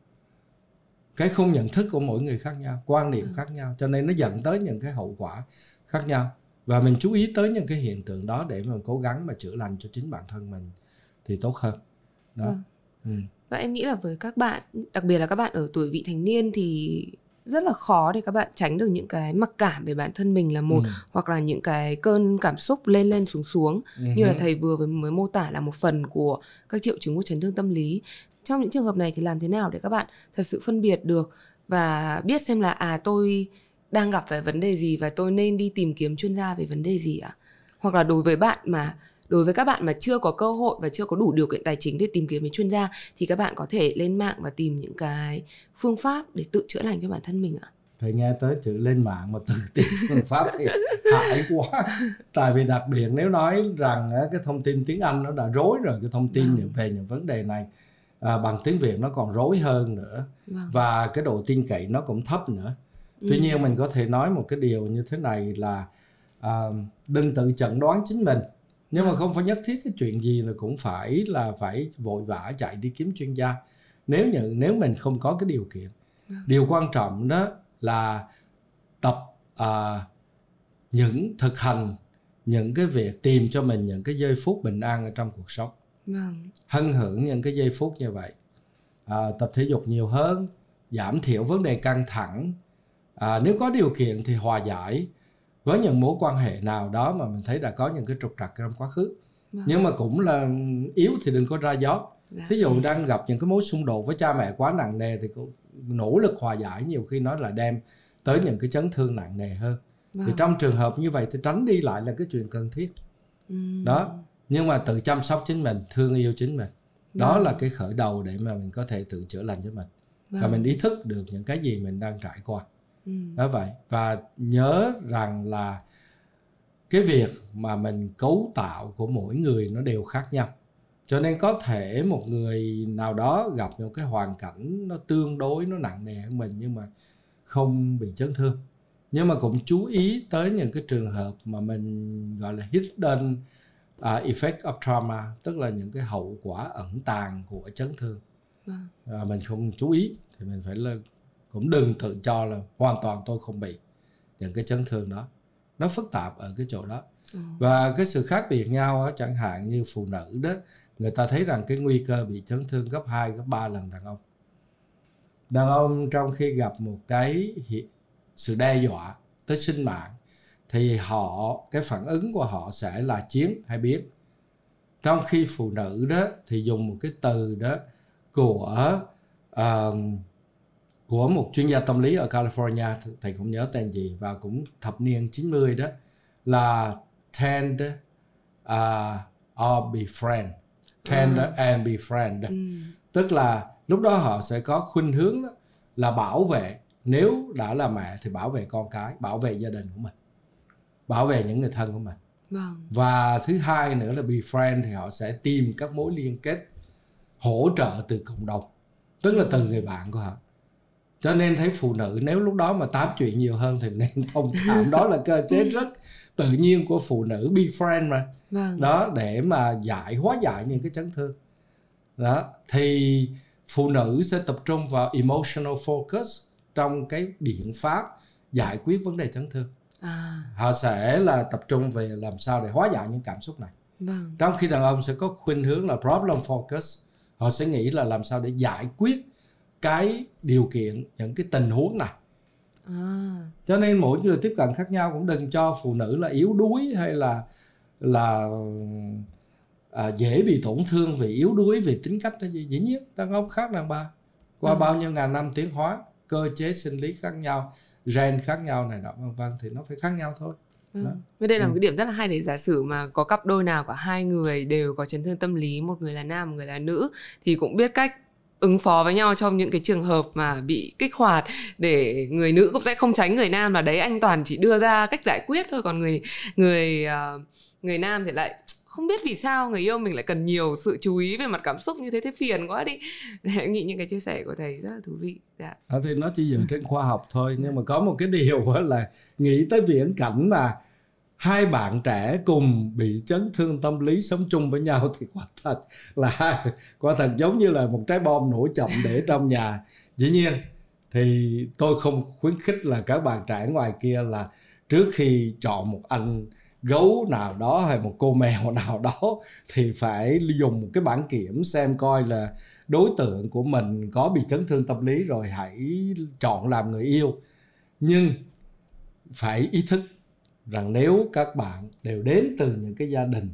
cái khung nhận thức của mỗi người khác nhau quan niệm vâng. khác nhau cho nên nó dẫn tới những cái hậu quả khác nhau và mình chú ý tới những cái hiện tượng đó để mình cố gắng mà chữa lành cho chính bản thân mình thì tốt hơn đó à. ừ. và em nghĩ là với các bạn đặc biệt là các bạn ở tuổi vị thành niên thì rất là khó để các bạn tránh được những cái mặc cảm về bản thân mình là một ừ. hoặc là những cái cơn cảm xúc lên lên xuống xuống ừ. như là thầy vừa mới mô tả là một phần của các triệu chứng của chấn thương tâm lý trong những trường hợp này thì làm thế nào để các bạn thật sự phân biệt được và biết xem là à tôi đang gặp phải vấn đề gì và tôi nên đi tìm kiếm chuyên gia về vấn đề gì ạ à? hoặc là đối với bạn mà đối với các bạn mà chưa có cơ hội và chưa có đủ điều kiện tài chính để tìm kiếm với chuyên gia thì các bạn có thể lên mạng và tìm những cái phương pháp để tự chữa lành cho bản thân mình ạ thầy nghe tới chữ lên mạng mà tự tìm *laughs* phương pháp thì hại quá tại vì đặc biệt nếu nói rằng cái thông tin tiếng anh nó đã rối rồi cái thông tin vâng. về những vấn đề này à, bằng tiếng việt nó còn rối hơn nữa vâng. và cái độ tin cậy nó cũng thấp nữa tuy ừ. nhiên mình có thể nói một cái điều như thế này là à, đừng tự chẩn đoán chính mình nhưng mà ờ. không phải nhất thiết cái chuyện gì là cũng phải là phải vội vã chạy đi kiếm chuyên gia nếu như nếu mình không có cái điều kiện ờ. điều quan trọng đó là tập à, những thực hành những cái việc tìm cho mình những cái giây phút bình an ở trong cuộc sống vâng. hân hưởng những cái giây phút như vậy à, tập thể dục nhiều hơn giảm thiểu vấn đề căng thẳng à, nếu có điều kiện thì hòa giải với những mối quan hệ nào đó mà mình thấy đã có những cái trục trặc trong quá khứ vâng. nhưng mà cũng là yếu thì đừng có ra gió vâng. thí dụ đang gặp những cái mối xung đột với cha mẹ quá nặng nề thì cũng nỗ lực hòa giải nhiều khi nó là đem tới những cái chấn thương nặng nề hơn vâng. thì trong trường hợp như vậy thì tránh đi lại là cái chuyện cần thiết ừ. đó nhưng mà tự chăm sóc chính mình thương yêu chính mình đó vâng. là cái khởi đầu để mà mình có thể tự chữa lành cho mình vâng. và mình ý thức được những cái gì mình đang trải qua ừ. vậy và nhớ rằng là cái việc mà mình cấu tạo của mỗi người nó đều khác nhau cho nên có thể một người nào đó gặp một cái hoàn cảnh nó tương đối nó nặng nề hơn mình nhưng mà không bị chấn thương nhưng mà cũng chú ý tới những cái trường hợp mà mình gọi là hidden uh, effect of trauma tức là những cái hậu quả ẩn tàng của chấn thương wow. Vâng. à, mình không chú ý thì mình phải cũng đừng tự cho là hoàn toàn tôi không bị những cái chấn thương đó nó phức tạp ở cái chỗ đó ừ. và cái sự khác biệt nhau á chẳng hạn như phụ nữ đó người ta thấy rằng cái nguy cơ bị chấn thương gấp 2, gấp 3 lần đàn ông đàn ông trong khi gặp một cái sự đe dọa tới sinh mạng thì họ cái phản ứng của họ sẽ là chiến hay biến trong khi phụ nữ đó thì dùng một cái từ đó của uh, của một chuyên gia tâm lý ở California thầy không nhớ tên gì và cũng thập niên 90 đó là tend uh, or be friend tend à. and be friend ừ. tức là lúc đó họ sẽ có khuynh hướng là bảo vệ nếu đã là mẹ thì bảo vệ con cái bảo vệ gia đình của mình bảo vệ những người thân của mình vâng. và thứ hai nữa là be friend thì họ sẽ tìm các mối liên kết hỗ trợ từ cộng đồng tức là từ người bạn của họ cho nên thấy phụ nữ nếu lúc đó mà tám chuyện nhiều hơn thì nên *laughs* thông cảm đó là cơ chế rất tự nhiên của phụ nữ be friend mà vâng. đó để mà giải hóa giải những cái chấn thương đó thì phụ nữ sẽ tập trung vào emotional focus trong cái biện pháp giải quyết vấn đề chấn thương à. họ sẽ là tập trung về làm sao để hóa giải những cảm xúc này vâng. trong khi đàn ông sẽ có khuynh hướng là problem focus họ sẽ nghĩ là làm sao để giải quyết cái điều kiện những cái tình huống này à. cho nên mỗi người tiếp cận khác nhau cũng đừng cho phụ nữ là yếu đuối hay là là à, dễ bị tổn thương vì yếu đuối vì tính cách đó gì dĩ nhiên đàn ông khác đàn bà qua à. bao nhiêu ngàn năm tiến hóa cơ chế sinh lý khác nhau gen khác nhau này nọ vân vân thì nó phải khác nhau thôi Ừ. đây là ừ. một cái điểm rất là hay để giả sử mà có cặp đôi nào cả hai người đều có chấn thương tâm lý, một người là nam, một người là nữ thì cũng biết cách ứng phó với nhau trong những cái trường hợp mà bị kích hoạt để người nữ cũng sẽ không tránh người nam là đấy anh toàn chỉ đưa ra cách giải quyết thôi còn người người ờ, người nam thì lại không biết vì sao người yêu mình lại cần nhiều sự chú ý về mặt cảm xúc như thế thế phiền quá đi *laughs* em nghĩ những cái chia sẻ của thầy rất là thú vị dạ. à, thì nó chỉ dựa trên khoa học thôi nhưng dạ. mà có một cái điều là nghĩ tới viễn cảnh mà hai bạn trẻ cùng bị chấn thương tâm lý sống chung với nhau thì quả thật là quả thật giống như là một trái bom nổ chậm để trong nhà dĩ nhiên thì tôi không khuyến khích là các bạn trẻ ngoài kia là trước khi chọn một anh gấu nào đó hay một cô mèo nào đó thì phải dùng một cái bản kiểm xem coi là đối tượng của mình có bị chấn thương tâm lý rồi hãy chọn làm người yêu nhưng phải ý thức rằng nếu các bạn đều đến từ những cái gia đình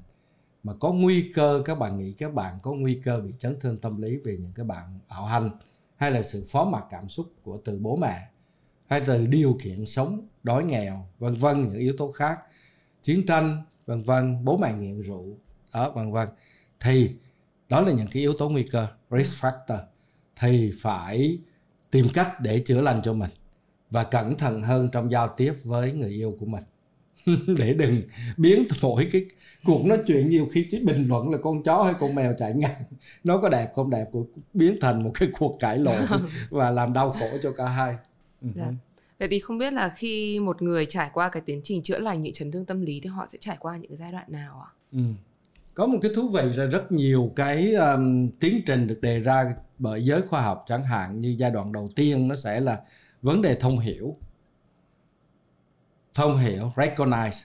mà có nguy cơ các bạn nghĩ các bạn có nguy cơ bị chấn thương tâm lý về những cái bạn ảo hành hay là sự phó mặc cảm xúc của từ bố mẹ hay từ điều kiện sống đói nghèo vân vân những yếu tố khác chiến tranh vân vân bố mẹ nghiện rượu ở vân vân thì đó là những cái yếu tố nguy cơ risk factor thì phải tìm cách để chữa lành cho mình và cẩn thận hơn trong giao tiếp với người yêu của mình *laughs* để đừng biến mỗi cái cuộc nói chuyện nhiều khi chỉ bình luận là con chó hay con mèo chạy ngang *laughs* nó có đẹp không đẹp của biến thành một cái cuộc cãi lộn *laughs* và làm đau khổ cho cả hai dạ. Ừ vậy thì không biết là khi một người trải qua cái tiến trình chữa lành những chấn thương tâm lý thì họ sẽ trải qua những cái giai đoạn nào ạ à? ừ. có một cái thú vị là rất nhiều cái um, tiến trình được đề ra bởi giới khoa học chẳng hạn như giai đoạn đầu tiên nó sẽ là vấn đề thông hiểu thông hiểu recognize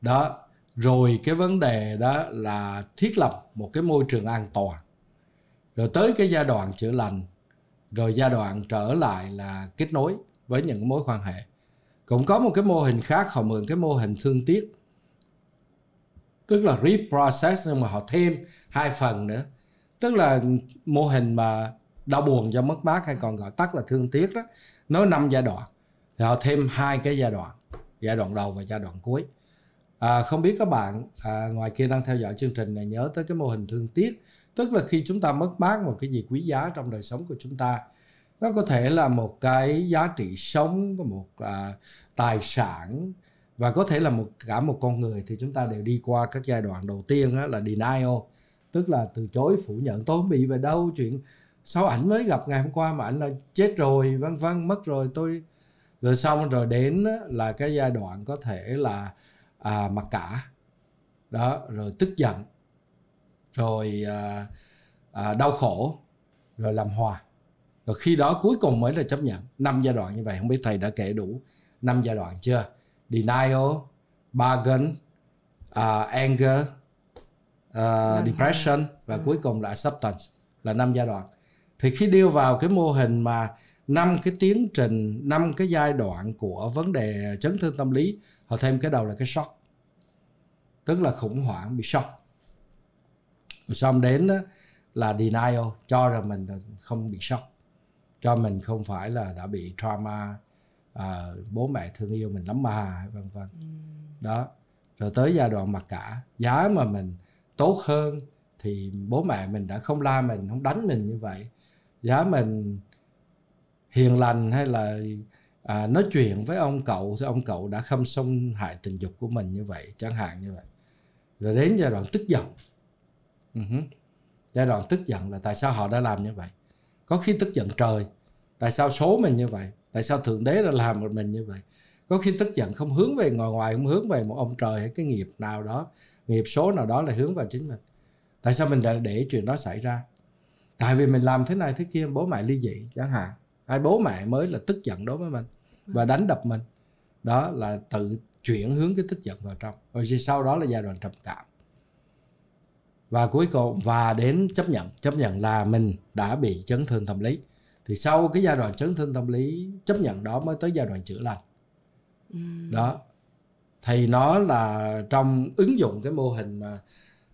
đó rồi cái vấn đề đó là thiết lập một cái môi trường an toàn rồi tới cái giai đoạn chữa lành rồi giai đoạn trở lại là kết nối với những mối quan hệ cũng có một cái mô hình khác họ mượn cái mô hình thương tiếc tức là reprocess nhưng mà họ thêm hai phần nữa tức là mô hình mà đau buồn do mất mát hay còn gọi tắt là thương tiếc đó nó năm giai đoạn thì họ thêm hai cái giai đoạn giai đoạn đầu và giai đoạn cuối à, không biết các bạn à, ngoài kia đang theo dõi chương trình này nhớ tới cái mô hình thương tiếc tức là khi chúng ta mất mát một cái gì quý giá trong đời sống của chúng ta nó có thể là một cái giá trị sống một à, tài sản và có thể là một cả một con người thì chúng ta đều đi qua các giai đoạn đầu tiên á, là denial tức là từ chối phủ nhận tôi không bị về đâu chuyện sao ảnh mới gặp ngày hôm qua mà ảnh là chết rồi vân vân mất rồi tôi rồi xong rồi đến là cái giai đoạn có thể là à, mặc cả đó rồi tức giận rồi à, à, đau khổ rồi làm hòa rồi khi đó cuối cùng mới là chấp nhận năm giai đoạn như vậy không biết thầy đã kể đủ năm giai đoạn chưa denial bargain uh, anger uh, depression và ừ. cuối cùng là acceptance là năm giai đoạn thì khi đưa vào cái mô hình mà năm cái tiến trình năm cái giai đoạn của vấn đề chấn thương tâm lý họ thêm cái đầu là cái shock, tức là khủng hoảng bị sốc xong đến là denial cho rằng mình không bị shock, cho mình không phải là đã bị trauma à, bố mẹ thương yêu mình lắm mà vân vân ừ. đó rồi tới giai đoạn mặc cả giá mà mình tốt hơn thì bố mẹ mình đã không la mình không đánh mình như vậy giá mình hiền lành hay là à, nói chuyện với ông cậu thì ông cậu đã khâm xâm hại tình dục của mình như vậy chẳng hạn như vậy rồi đến giai đoạn tức giận uh-huh. giai đoạn tức giận là tại sao họ đã làm như vậy có khi tức giận trời tại sao số mình như vậy tại sao thượng đế đã làm một mình như vậy có khi tức giận không hướng về ngoài ngoài không hướng về một ông trời hay cái nghiệp nào đó nghiệp số nào đó là hướng vào chính mình tại sao mình lại để chuyện đó xảy ra tại vì mình làm thế này thế kia bố mẹ ly dị chẳng hạn ai bố mẹ mới là tức giận đối với mình và ừ. đánh đập mình đó là tự chuyển hướng cái tức giận vào trong rồi sau đó là giai đoạn trầm cảm và cuối cùng và đến chấp nhận chấp nhận là mình đã bị chấn thương tâm lý thì sau cái giai đoạn chấn thương tâm lý chấp nhận đó mới tới giai đoạn chữa lành ừ. đó thì nó là trong ứng dụng cái mô hình mà uh,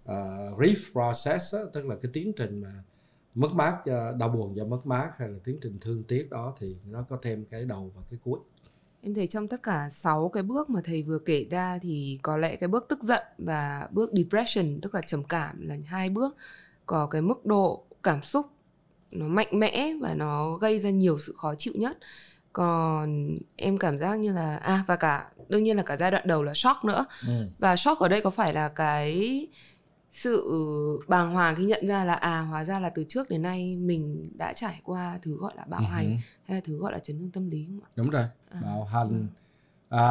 ờ, grief process á, tức là cái tiến trình mà mất mát ờ, đau buồn do mất mát hay là tiến trình thương tiếc đó thì nó có thêm cái đầu và cái cuối em thấy trong tất cả 6 cái bước mà thầy vừa kể ra thì có lẽ cái bước tức giận và bước depression tức là trầm cảm là hai bước có cái mức độ cảm xúc nó mạnh mẽ và nó gây ra nhiều sự khó chịu nhất còn em cảm giác như là à và cả đương nhiên là cả giai đoạn đầu là shock nữa ừ. và shock ở đây có phải là cái sự ừ, bàng hoàng khi nhận ra là à hóa ra là từ trước đến nay mình đã trải qua thứ gọi là bạo uh-huh. hành hay là thứ gọi là chấn thương tâm lý không ạ đúng rồi à. bạo hành vâng. à,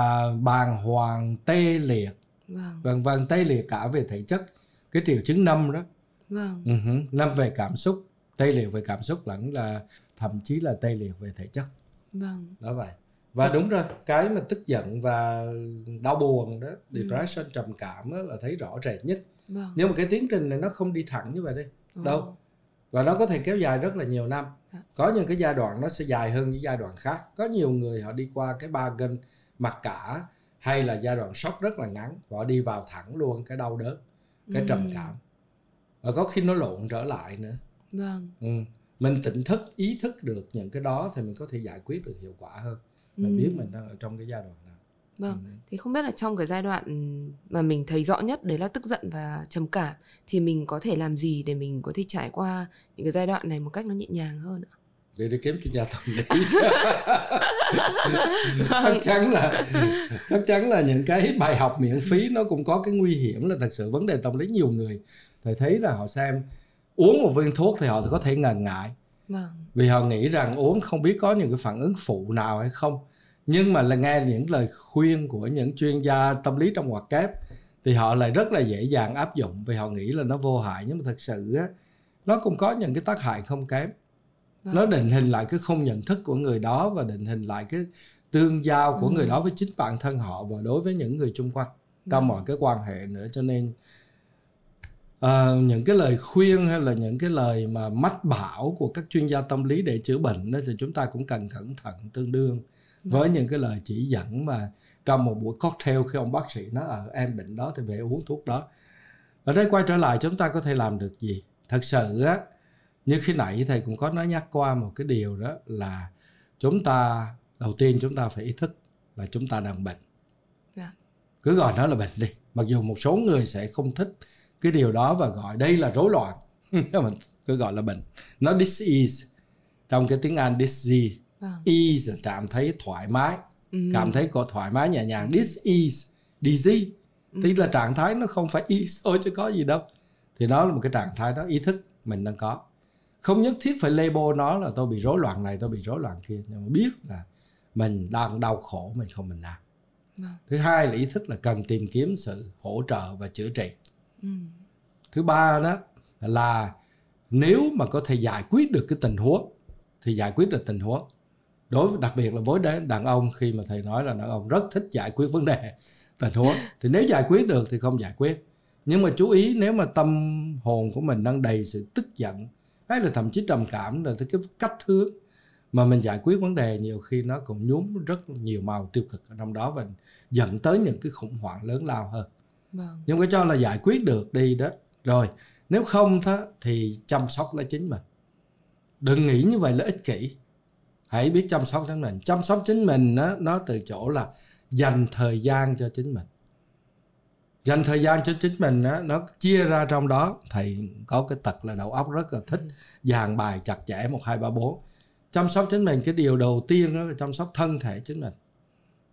bàng hoàng tê liệt vâng. vân vâng tê liệt cả về thể chất cái triệu chứng năm đó vâng. uh-huh. năm về cảm xúc tê liệt về cảm xúc lẫn là thậm chí là tê liệt về thể chất vâng đó vậy và dạ. đúng rồi cái mà tức giận và đau buồn đó ừ. depression ừ. trầm cảm đó là thấy rõ rệt nhất vâng. nhưng mà cái tiến trình này nó không đi thẳng như vậy đi ừ. đâu và nó có thể kéo dài rất là nhiều năm dạ. có những cái giai đoạn nó sẽ dài hơn những giai đoạn khác có nhiều người họ đi qua cái ba gân mặc cả hay là giai đoạn sốc rất là ngắn họ đi vào thẳng luôn cái đau đớn cái ừ. trầm cảm và có khi nó lộn trở lại nữa vâng ừ. mình tỉnh thức ý thức được những cái đó thì mình có thể giải quyết được hiệu quả hơn bạn ừ. biết mình đang ở trong cái giai đoạn nào vâng ừ. thì không biết là trong cái giai đoạn mà mình thấy rõ nhất đấy là tức giận và trầm cảm thì mình có thể làm gì để mình có thể trải qua những cái giai đoạn này một cách nó nhẹ nhàng hơn ạ để đi kiếm chuyên gia tâm lý *laughs* chắc chắn là chắc chắn là những cái bài học miễn phí nó cũng có cái nguy hiểm là thật sự vấn đề tâm lý nhiều người thầy thấy là họ xem uống một viên thuốc thì họ có thể ngần ngại Vâng. Vì họ nghĩ rằng uống không biết có những cái phản ứng phụ nào hay không. Nhưng mà là nghe những lời khuyên của những chuyên gia tâm lý trong hoạt kép thì họ lại rất là dễ dàng áp dụng vì họ nghĩ là nó vô hại nhưng mà thật sự á, nó cũng có những cái tác hại không kém. Nó vâng. định hình lại cái không nhận thức của người đó và định hình lại cái tương giao của ừ. người đó với chính bản thân họ và đối với những người xung quanh trong vâng. mọi cái quan hệ nữa cho nên uh, những cái lời khuyên hay là những cái lời mà mách bảo của các chuyên gia tâm lý để chữa bệnh đó thì chúng ta cũng cần cẩn thận tương đương với vâng. những cái lời chỉ dẫn mà trong một buổi cocktail khi ông bác sĩ nói ở ờ, em bệnh đó thì về uống thuốc đó ở đây quay trở lại chúng ta có thể làm được gì thật sự á như khi nãy thầy cũng có nói nhắc qua một cái điều đó là chúng ta đầu tiên chúng ta phải ý thức là chúng ta đang bệnh dạ. cứ gọi nó là bệnh đi mặc dù một số người sẽ không thích cái điều đó và gọi đây là rối loạn mình *laughs* cứ gọi là bệnh nó disease trong cái tiếng anh disease à. ease cảm thấy thoải mái ừ. cảm thấy có thoải mái nhẹ nhàng disease disease ừ. tức là trạng thái nó không phải *laughs* ease thôi chứ có gì đâu thì nó là một cái trạng thái đó ý thức mình đang có không nhất thiết phải label nó là tôi bị rối loạn này tôi bị rối loạn kia nhưng mà biết là mình đang đau khổ mình không mình làm à. thứ hai là ý thức là cần tìm kiếm sự hỗ trợ và chữa trị thứ ba đó là nếu mà có thể giải quyết được cái tình huống thì giải quyết được tình huống đối với, đặc biệt là với đàn ông khi mà thầy nói là đàn ông rất thích giải quyết vấn đề *laughs* tình huống thì nếu giải quyết được thì không giải quyết nhưng mà chú ý nếu mà tâm hồn của mình đang đầy sự tức giận hay là thậm chí trầm cảm là cái cách hướng mà mình giải quyết vấn đề nhiều khi nó còn nhúm rất nhiều màu tiêu cực ở trong đó và dẫn tới những cái khủng hoảng lớn lao hơn vâng. nhưng cái cho là giải quyết được đi đó rồi nếu không đó, thì chăm sóc lấy chính mình đừng nghĩ như vậy là ích kỷ hãy biết chăm sóc chính mình chăm sóc chính mình đó, nó từ chỗ là dành thời gian cho chính mình dành thời gian cho chính mình đó, nó chia ra trong đó thầy có cái tật là đầu óc rất là thích dàn ừ. bài chặt chẽ một hai ba bốn chăm sóc chính mình cái điều đầu tiên đó là chăm sóc thân thể chính mình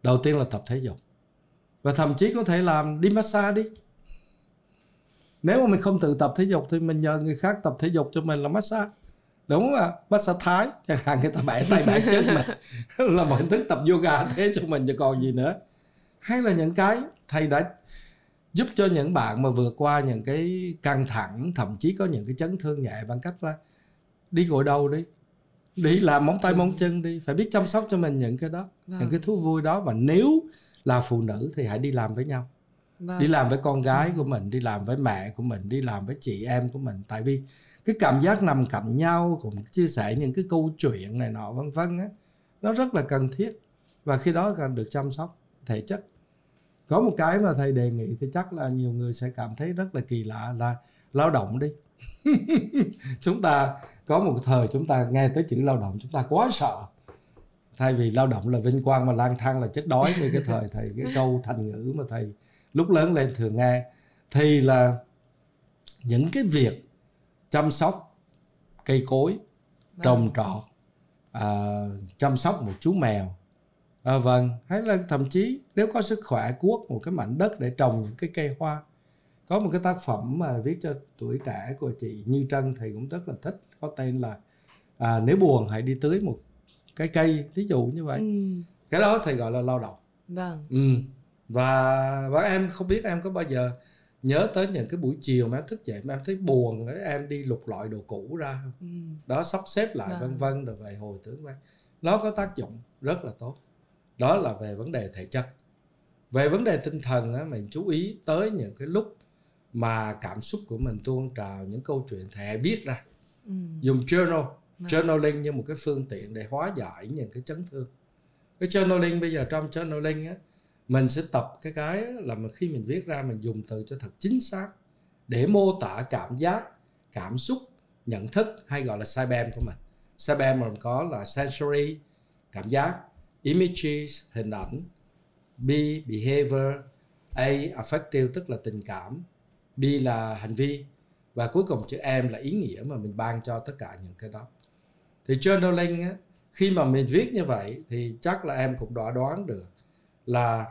đầu tiên là tập thể dục và thậm chí có thể làm đi massage đi nếu mà mình không tự tập thể dục thì mình nhờ người khác tập thể dục cho mình là massage đúng không ạ massage thái chẳng hạn người ta bẻ tay bẻ chân mình *laughs* là một hình thức tập yoga thế cho mình chứ còn gì nữa hay là những cái thầy đã giúp cho những bạn mà vượt qua những cái căng thẳng thậm chí có những cái chấn thương nhẹ bằng cách là đi gội đầu đi đi làm móng tay móng chân đi phải biết chăm sóc cho mình những cái đó những vâng. cái thú vui đó và nếu là phụ nữ thì hãy đi làm với nhau vâng. đi làm với con gái của mình đi làm với mẹ của mình đi làm với chị em của mình tại vì cái cảm giác nằm cạnh nhau cùng chia sẻ những cái câu chuyện này nọ vân vân á nó rất là cần thiết và khi đó cần được chăm sóc thể chất có một cái mà thầy đề nghị thì chắc là nhiều người sẽ cảm thấy rất là kỳ lạ là lao động đi *laughs* chúng ta có một thời chúng ta nghe tới chữ lao động chúng ta quá sợ thay vì lao động là vinh quang mà lang thang là chết đói như cái thời thầy cái câu thành ngữ mà thầy lúc lớn lên thường nghe thì là những cái việc chăm sóc cây cối vâng. trồng trọt à, chăm sóc một chú mèo à, vâng hay là thậm chí nếu có sức khỏe cuốc một cái mảnh đất để trồng những cái cây hoa có một cái tác phẩm mà viết cho tuổi trẻ của chị Như Trân thì cũng rất là thích có tên là à, nếu buồn hãy đi tưới một cái cây thí dụ như vậy ừ. cái đó thì gọi là lao động vâng ừ. và và em không biết em có bao giờ nhớ tới những cái buổi chiều mà em thức dậy mà em thấy buồn ấy, em đi lục loại đồ cũ ra ừ. đó sắp xếp lại vâng. vân vân rồi về hồi tưởng vân nó có tác dụng rất là tốt đó là về vấn đề thể chất về vấn đề tinh thần á, mình chú ý tới những cái lúc mà cảm xúc của mình tuôn trào những câu chuyện thẻ viết ra ừ. dùng journal journaling vâng. như một cái phương tiện để hóa giải những cái chấn thương cái journaling bây giờ trong journaling á mình sẽ tập cái cái là mà khi mình viết ra mình dùng từ cho thật chính xác để mô tả cảm giác cảm xúc nhận thức hay gọi là cyber của mình cyber mà có là sensory cảm giác images hình ảnh b behavior a affective tức là tình cảm b là hành vi và cuối cùng chữ em là ý nghĩa mà mình ban cho tất cả những cái đó thì journaling á, khi mà mình viết như vậy thì chắc là em cũng đã đoán được là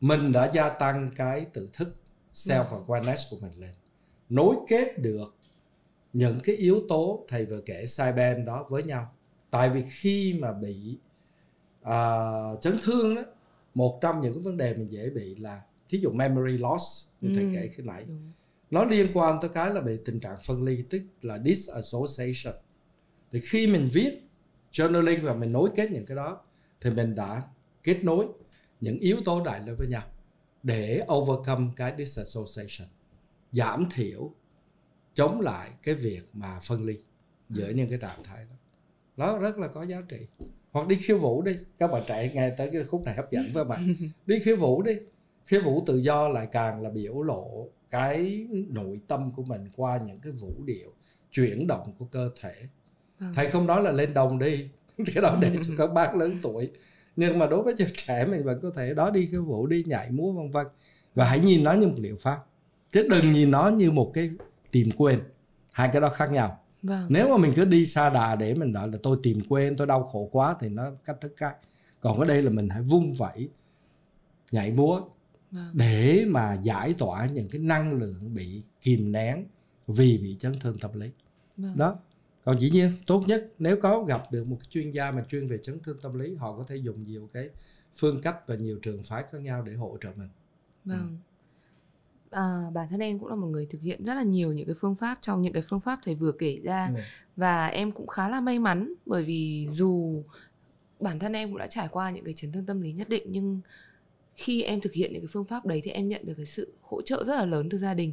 mình đã gia tăng cái tự thức self dạ. awareness của mình lên nối kết được những cái yếu tố thầy vừa kể cyber đó với nhau tại vì khi mà bị à, chấn thương đó một trong những vấn đề mình dễ bị là thí dụ memory loss như ừ. thầy kể ừ, khi nãy Đúng. nó liên quan tới cái là bị tình trạng phân ly tức là disassociation thì khi mình viết journaling và mình nối kết những cái đó thì mình đã kết nối những yếu tố đại lên với nhau để overcome cái disassociation giảm thiểu chống lại cái việc mà phân ly giữa ừ. những cái trạng thái đó nó rất là có giá trị hoặc đi khiêu vũ đi các bạn trẻ nghe tới cái khúc này hấp dẫn với bạn *laughs* đi khiêu vũ đi khiêu vũ tự do lại càng là biểu lộ cái nội tâm của mình qua những cái vũ điệu chuyển động của cơ thể Vâng. thầy không nói là lên đồng đi *laughs* cái đó để cho ừ. các bác lớn tuổi nhưng mà đối với trẻ trẻ mình vẫn có thể đó đi khiêu vũ đi nhảy múa vân vân và hãy nhìn nó như một liệu pháp chứ đừng nhìn nó như một cái tìm quên hai cái đó khác nhau vâng. nếu mà mình cứ đi xa đà để mình nói là tôi tìm quên tôi đau khổ quá thì nó cách thức khác còn ở đây là mình hãy vung vẩy nhảy múa vâng. để mà giải tỏa những cái năng lượng bị kìm nén vì bị chấn thương tâm lý vâng. đó còn dĩ nhiên tốt nhất nếu có gặp được một chuyên gia mà chuyên về chấn thương tâm lý họ có thể dùng nhiều cái phương cách và nhiều trường phái khác nhau để hỗ trợ mình vâng ừ. À, bản thân em cũng là một người thực hiện rất là nhiều những cái phương pháp trong những cái phương pháp thầy vừa kể ra ừ. và em cũng khá là may mắn bởi vì dù bản thân em cũng đã trải qua những cái chấn thương tâm lý nhất định nhưng khi em thực hiện những cái phương pháp đấy thì em nhận được cái sự hỗ trợ rất là lớn từ gia đình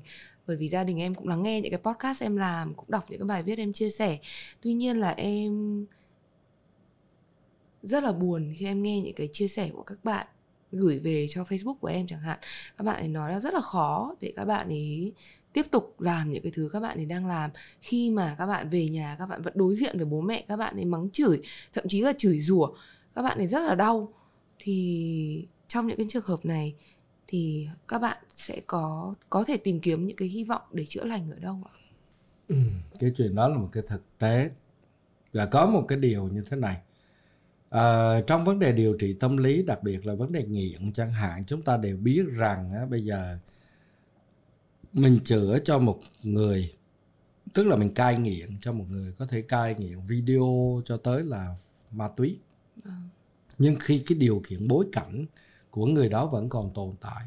bởi vì gia đình em cũng lắng nghe những cái podcast em làm cũng đọc những cái bài viết em chia sẻ tuy nhiên là em rất là buồn khi em nghe những cái chia sẻ của các bạn gửi về cho Facebook của em chẳng hạn các bạn ấy nói là rất là khó để các bạn ấy tiếp tục làm những cái thứ các bạn ấy đang làm khi mà các bạn về nhà các bạn vẫn đối diện với bố mẹ các bạn ấy mắng chửi thậm chí là chửi rủa các bạn ấy rất là đau thì trong những cái trường hợp này thì các bạn sẽ có có thể tìm kiếm những cái hy vọng để chữa lành ở đâu ạ? Ừ, cái chuyện đó là một cái thực tế và có một cái điều như thế này à, trong vấn đề điều trị tâm lý đặc biệt là vấn đề nghiện chẳng hạn chúng ta đều biết rằng á, bây giờ mình chữa cho một người tức là mình cai nghiện cho một người có thể cai nghiện video cho tới là ma túy à. nhưng khi cái điều kiện bối cảnh của người đó vẫn còn tồn tại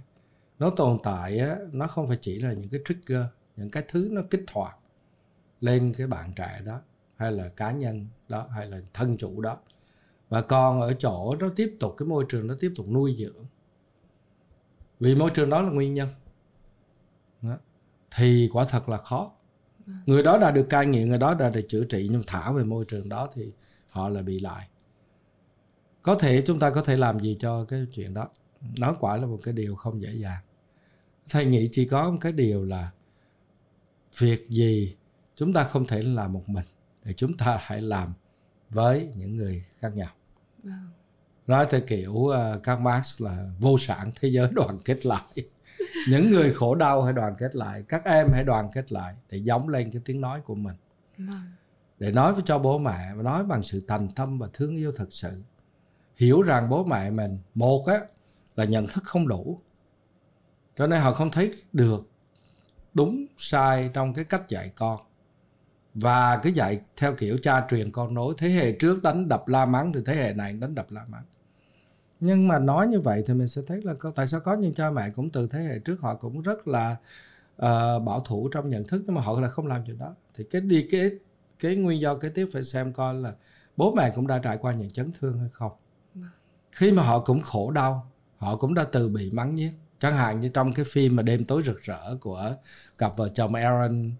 nó tồn tại á, nó không phải chỉ là những cái trigger những cái thứ nó kích hoạt lên cái bạn trẻ đó hay là cá nhân đó hay là thân chủ đó và còn ở chỗ nó tiếp tục cái môi trường nó tiếp tục nuôi dưỡng vì môi trường đó là nguyên nhân đó. thì quả thật là khó vâng. người đó đã được cai nghiện người đó đã được chữa trị nhưng thả về môi trường đó thì họ là bị lại có thể chúng ta có thể làm gì cho cái chuyện đó đó quả là một cái điều không dễ dàng thầy nghĩ chỉ có một cái điều là việc gì chúng ta không thể làm một mình thì chúng ta hãy làm với những người khác nhau vâng. nói theo kiểu uh, ờ, các Marx là vô sản thế giới *laughs* đoàn kết lại những người khổ đau hãy đoàn kết lại các em hãy đoàn kết lại để giống lên cái tiếng nói của mình vâng. để nói với cho bố mẹ và nói bằng sự thành tâm và thương yêu thật sự hiểu rằng bố mẹ mình một á là nhận thức không đủ cho nên họ không thấy được đúng sai trong cái cách dạy con và cứ dạy theo kiểu cha truyền con nối thế hệ trước đánh đập la mắng thì thế hệ này đánh đập la mắng nhưng mà nói như vậy thì mình sẽ thấy là tại sao có những cha mẹ cũng từ thế hệ trước họ cũng rất là uh, bảo thủ trong nhận thức nhưng mà họ là không làm chuyện đó thì cái đi cái cái nguyên do kế tiếp phải xem coi là bố mẹ cũng đã trải qua những chấn thương hay không vâng. khi mà họ cũng khổ đau họ cũng đã từ bị mắng nhiếc chẳng hạn như trong cái phim mà đêm tối rực rỡ của cặp vợ chồng Aaron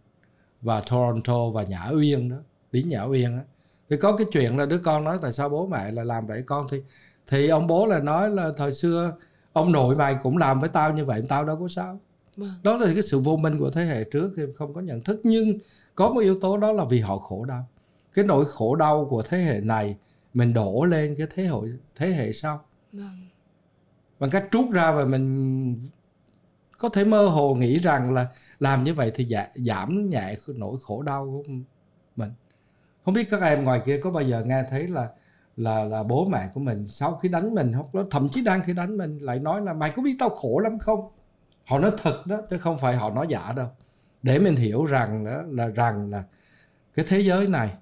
và Toronto và Nhã Uyên đó Lý Nhã Uyên đó. thì có cái chuyện là đứa con nói tại sao bố mẹ là làm vậy con thì thì ông bố là nói là thời xưa ông nội mày cũng làm với tao như vậy tao đâu có sao vâng. đó là cái sự vô minh của thế hệ trước khi không có nhận thức nhưng có một yếu tố đó là vì họ khổ đau cái nỗi khổ đau của thế hệ này mình đổ lên cái thế hệ thế hệ sau vâng bằng cách trút ra và mình có thể mơ hồ nghĩ rằng là làm như vậy thì dạ, giảm nhẹ nỗi khổ đau của mình không biết các em ngoài kia có bao giờ nghe thấy là là là bố mẹ của mình sau khi đánh mình hoặc là thậm chí đang khi đánh mình lại nói là mày có biết tao khổ lắm không họ nói thật đó chứ không phải họ nói giả đâu để mình hiểu rằng đó là rằng là cái thế giới này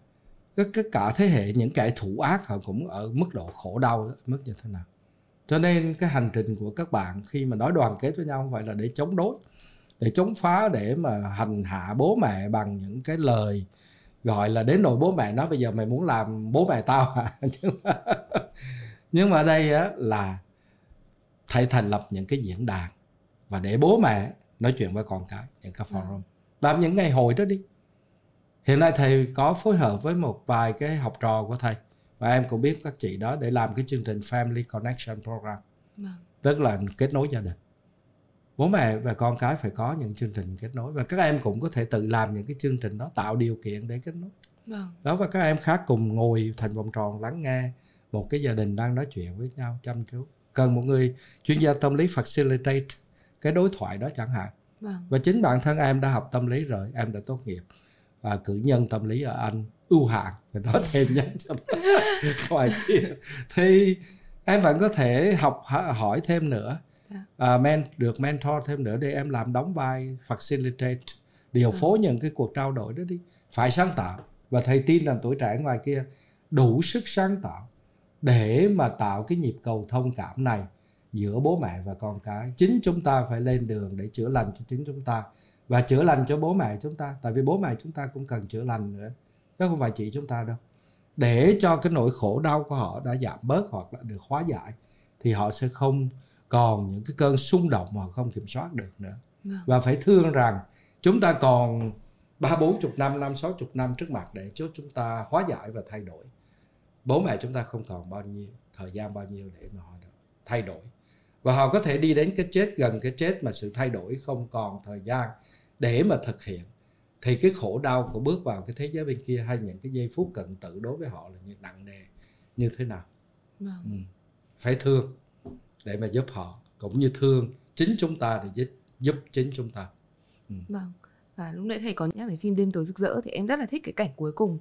cái, cái cả thế hệ những kẻ thủ ác họ cũng ở mức độ khổ đau mức như thế nào cho nên cái hành trình của các bạn khi mà nói đoàn kết với nhau không phải là để chống đối để chống phá để mà hành hạ bố mẹ bằng những cái lời gọi là đến nỗi bố mẹ nói bây giờ mày muốn làm bố mẹ tao *laughs* à nhưng mà đây á, là thầy thành lập những cái diễn đàn và để bố mẹ nói chuyện với con cái những cái dạ. forum làm những ngày hội đó đi hiện nay thầy có phối hợp với một vài cái học trò của thầy và em cũng biết các chị đó để làm cái chương trình Family Connection Program vâng. tức là kết nối gia đình bố mẹ và con cái phải có những chương trình kết nối và các em cũng có thể tự làm những cái chương trình đó tạo điều kiện để kết nối vâng. đó và các em khác cùng ngồi thành vòng tròn lắng nghe một cái gia đình đang nói chuyện với nhau chăm chú cần một người chuyên gia tâm lý facilitate cái đối thoại đó chẳng hạn vâng. và chính bản thân em đã học tâm lý rồi em đã tốt nghiệp và cử nhân tâm lý ở anh ưu hạn người đó thêm nhanh *laughs* cho ngoài kia thì em vẫn có thể học hỏi thêm nữa uh, men được mentor thêm nữa để em làm đóng vai facilitate điều phối vâng. những cái cuộc trao đổi đó đi phải sáng tạo và thầy tin rằng tuổi trẻ ngoài kia đủ sức sáng tạo để mà tạo cái nhịp cầu thông cảm này giữa bố mẹ và con cái chính chúng ta phải lên đường để chữa lành cho chính chúng ta và chữa lành cho bố mẹ chúng ta tại vì bố mẹ chúng ta cũng cần chữa lành nữa chứ không phải chỉ chúng ta đâu để cho cái nỗi khổ đau của họ đã giảm bớt hoặc là được hóa giải thì họ sẽ không còn những cái cơn xung động mà không kiểm soát được nữa dạ. và phải thương rằng chúng ta còn ba bốn chục năm năm sáu chục năm trước mặt để cho chúng ta hóa giải và thay đổi bố mẹ chúng ta không còn bao nhiêu thời gian bao nhiêu để mà họ thay đổi và họ có thể đi đến cái chết gần cái chết mà sự thay đổi không còn thời gian để mà thực hiện thì cái khổ đau của bước vào cái thế giới bên kia hay những cái giây phút cận tử đối với họ là như nặng nề như thế nào vâng. ừ. phải thương để mà giúp họ cũng như thương chính chúng ta để giúp, giúp chính chúng ta ừ. vâng và lúc nãy thầy có nhắc về phim đêm tối rực rỡ thì em rất là thích cái cảnh cuối cùng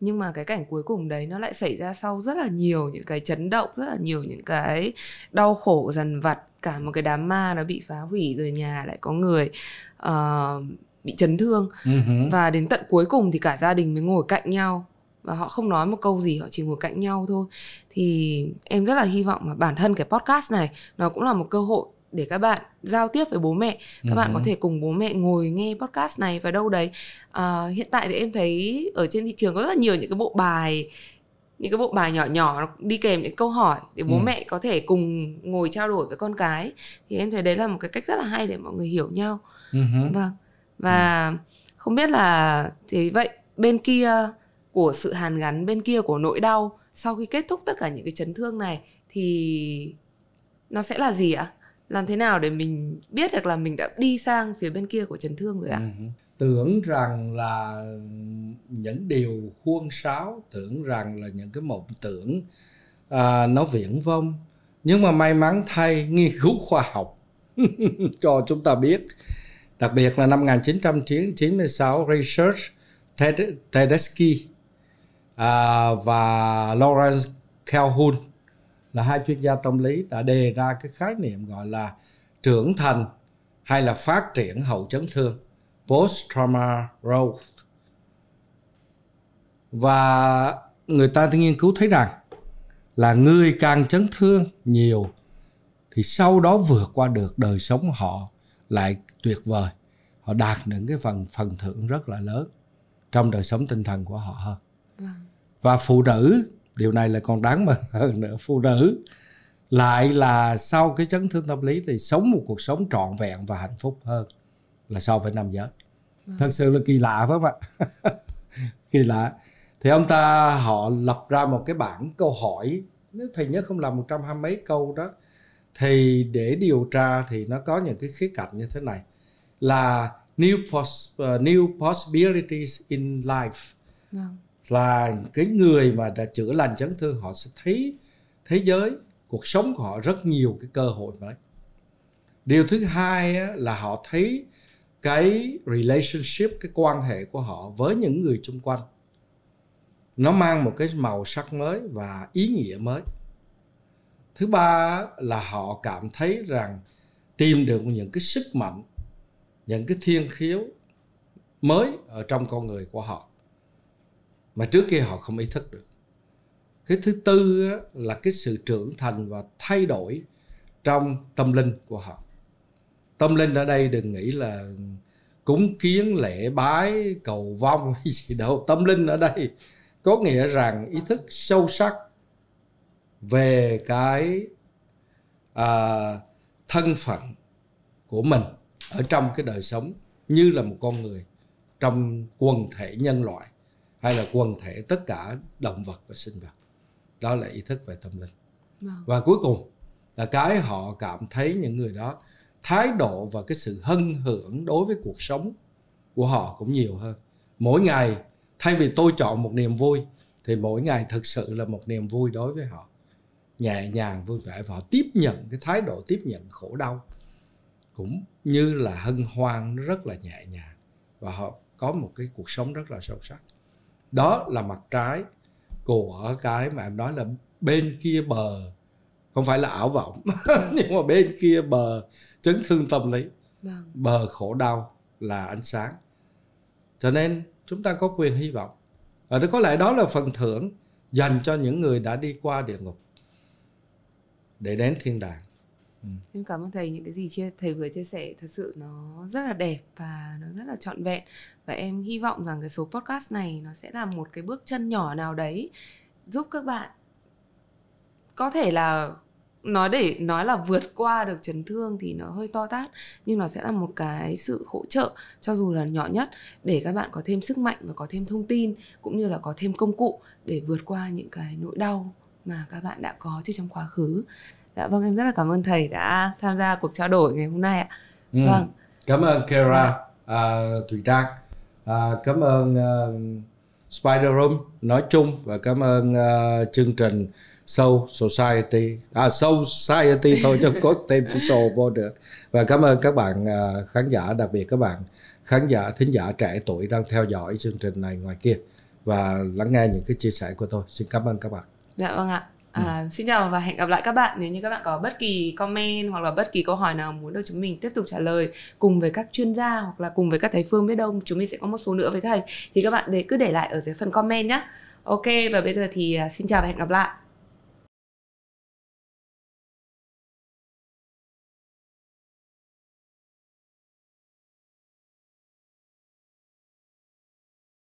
nhưng mà cái cảnh cuối cùng đấy nó lại xảy ra sau rất là nhiều những cái chấn động rất là nhiều những cái đau khổ dần vặt cả một cái đám ma nó bị phá hủy rồi nhà lại có người uh, bị chấn thương uh-huh. và đến tận cuối cùng thì cả gia đình mới ngồi cạnh nhau và họ không nói một câu gì họ chỉ ngồi cạnh nhau thôi thì em rất là hy vọng mà bản thân cái podcast này nó cũng là một cơ hội để các bạn giao tiếp với bố mẹ các uh-huh. bạn có thể cùng bố mẹ ngồi nghe podcast này và đâu đấy à, hiện tại thì em thấy ở trên thị trường có rất là nhiều những cái bộ bài những cái bộ bài nhỏ nhỏ đi kèm những câu hỏi để bố ừ. mẹ có thể cùng ngồi trao đổi với con cái thì em thấy đấy là một cái cách rất là hay để mọi người hiểu nhau uh-huh. vâng và không biết là thế vậy bên kia của sự hàn gắn bên kia của nỗi đau sau khi kết thúc tất cả những cái chấn thương này thì nó sẽ là gì ạ làm thế nào để mình biết được là mình đã đi sang phía bên kia của chấn thương rồi ạ ừ tưởng rằng là những điều khuôn sáo tưởng rằng là những cái mộng tưởng à, nó viễn vông nhưng mà may mắn thay nghiên cứu khoa học *laughs* cho chúng ta biết Đặc biệt là năm 1996, Research Tedeschi à, và Lawrence Calhoun là hai chuyên gia tâm lý đã đề ra cái khái niệm gọi là trưởng thành hay là phát triển hậu chấn thương post trauma growth và người ta nghiên cứu thấy rằng là người càng chấn thương nhiều thì sau đó vượt qua được đời sống họ lại tuyệt vời họ đạt những cái phần phần thưởng rất là lớn trong đời sống tinh thần của họ hơn vâng. và phụ nữ điều này là còn đáng mừng *laughs* hơn nữa phụ nữ lại là sau cái chấn thương tâm lý thì sống một cuộc sống trọn vẹn và hạnh phúc hơn là so với nam giới wow. Vâng. thật sự là kỳ lạ phải không ạ *laughs* kỳ lạ thì ông ta họ lập ra một cái bảng câu hỏi nếu thầy nhớ không làm một trăm hai mấy câu đó thì để điều tra thì nó có những cái khía cạnh như thế này là new pos, uh, new possibilities in life wow. Vâng. là cái người mà đã chữa lành chấn thương họ sẽ thấy thế giới cuộc sống của họ rất nhiều cái cơ hội mới điều thứ hai á, là họ thấy cái relationship cái quan hệ của họ với những người xung quanh nó mang một cái màu sắc mới và ý nghĩa mới thứ ba là họ cảm thấy rằng tìm được những cái sức mạnh những cái thiên khiếu mới ở trong con người của họ mà trước kia họ không ý thức được cái thứ tư là cái sự trưởng thành và thay đổi trong tâm linh của họ tâm linh ở đây đừng nghĩ là cúng kiến lễ bái cầu vong *laughs* hay gì đâu tâm linh ở đây có nghĩa rằng ý thức sâu sắc về cái à, thân phận của mình ở trong cái đời sống như là một con người trong quần thể nhân loại hay là quần thể tất cả động vật và sinh vật đó là ý thức về tâm linh vâng. và cuối cùng là cái họ cảm thấy những người đó thái độ và cái sự hân hưởng đối với cuộc sống của họ cũng nhiều hơn mỗi ngày thay vì tôi chọn một niềm vui thì mỗi ngày thực sự là một niềm vui đối với họ nhẹ nhàng vui vẻ và họ tiếp nhận cái thái độ tiếp nhận khổ đau cũng như là hân hoan rất là nhẹ nhàng và họ có một cái cuộc sống rất là sâu sắc đó là mặt trái của cái mà em nói là bên kia bờ không phải là ảo vọng *laughs* nhưng mà bên kia bờ chấn thương tâm lý vâng. bờ khổ đau là ánh sáng cho nên chúng ta có quyền hy vọng và có lẽ đó là phần thưởng dành cho những người đã đi qua địa ngục để đến thiên đàng ừ. em cảm ơn thầy những cái gì chia thầy vừa chia sẻ thật sự nó rất là đẹp và nó rất là trọn vẹn và em hy vọng rằng cái số podcast này nó sẽ là một cái bước chân nhỏ nào đấy giúp các bạn có thể là nói để nói là vượt qua được chấn thương thì nó hơi to tát nhưng nó sẽ là một cái sự hỗ trợ cho dù là nhỏ nhất để các bạn có thêm sức mạnh và có thêm thông tin cũng như là có thêm công cụ để vượt qua những cái nỗi đau mà các bạn đã có từ trong quá khứ dạ vâng em rất là cảm ơn thầy đã tham gia cuộc trao đổi ngày hôm nay ạ ừ. vâng cảm ơn Kara à, Thùy Trang à, cảm ơn uh, Spider Room nói chung và cảm ơn uh, chương trình Soul Society à Soul Society thôi chứ có *laughs* thêm chữ Soul vô được và cảm ơn các bạn uh, khán giả đặc biệt các bạn khán giả thính giả trẻ tuổi đang theo dõi chương trình này ngoài kia và lắng nghe những cái chia sẻ của tôi xin cảm ơn các bạn Dạ vâng ạ. Ừ. À, ừ. xin chào và hẹn gặp lại các bạn nếu như các bạn có bất kỳ comment hoặc là bất kỳ câu hỏi nào muốn được chúng mình tiếp tục trả lời cùng với các chuyên gia hoặc là cùng với các thầy phương biết đâu chúng mình sẽ có một số nữa với thầy thì các bạn để cứ để lại ở dưới phần comment nhé ok và bây giờ thì à, xin chào và hẹn gặp lại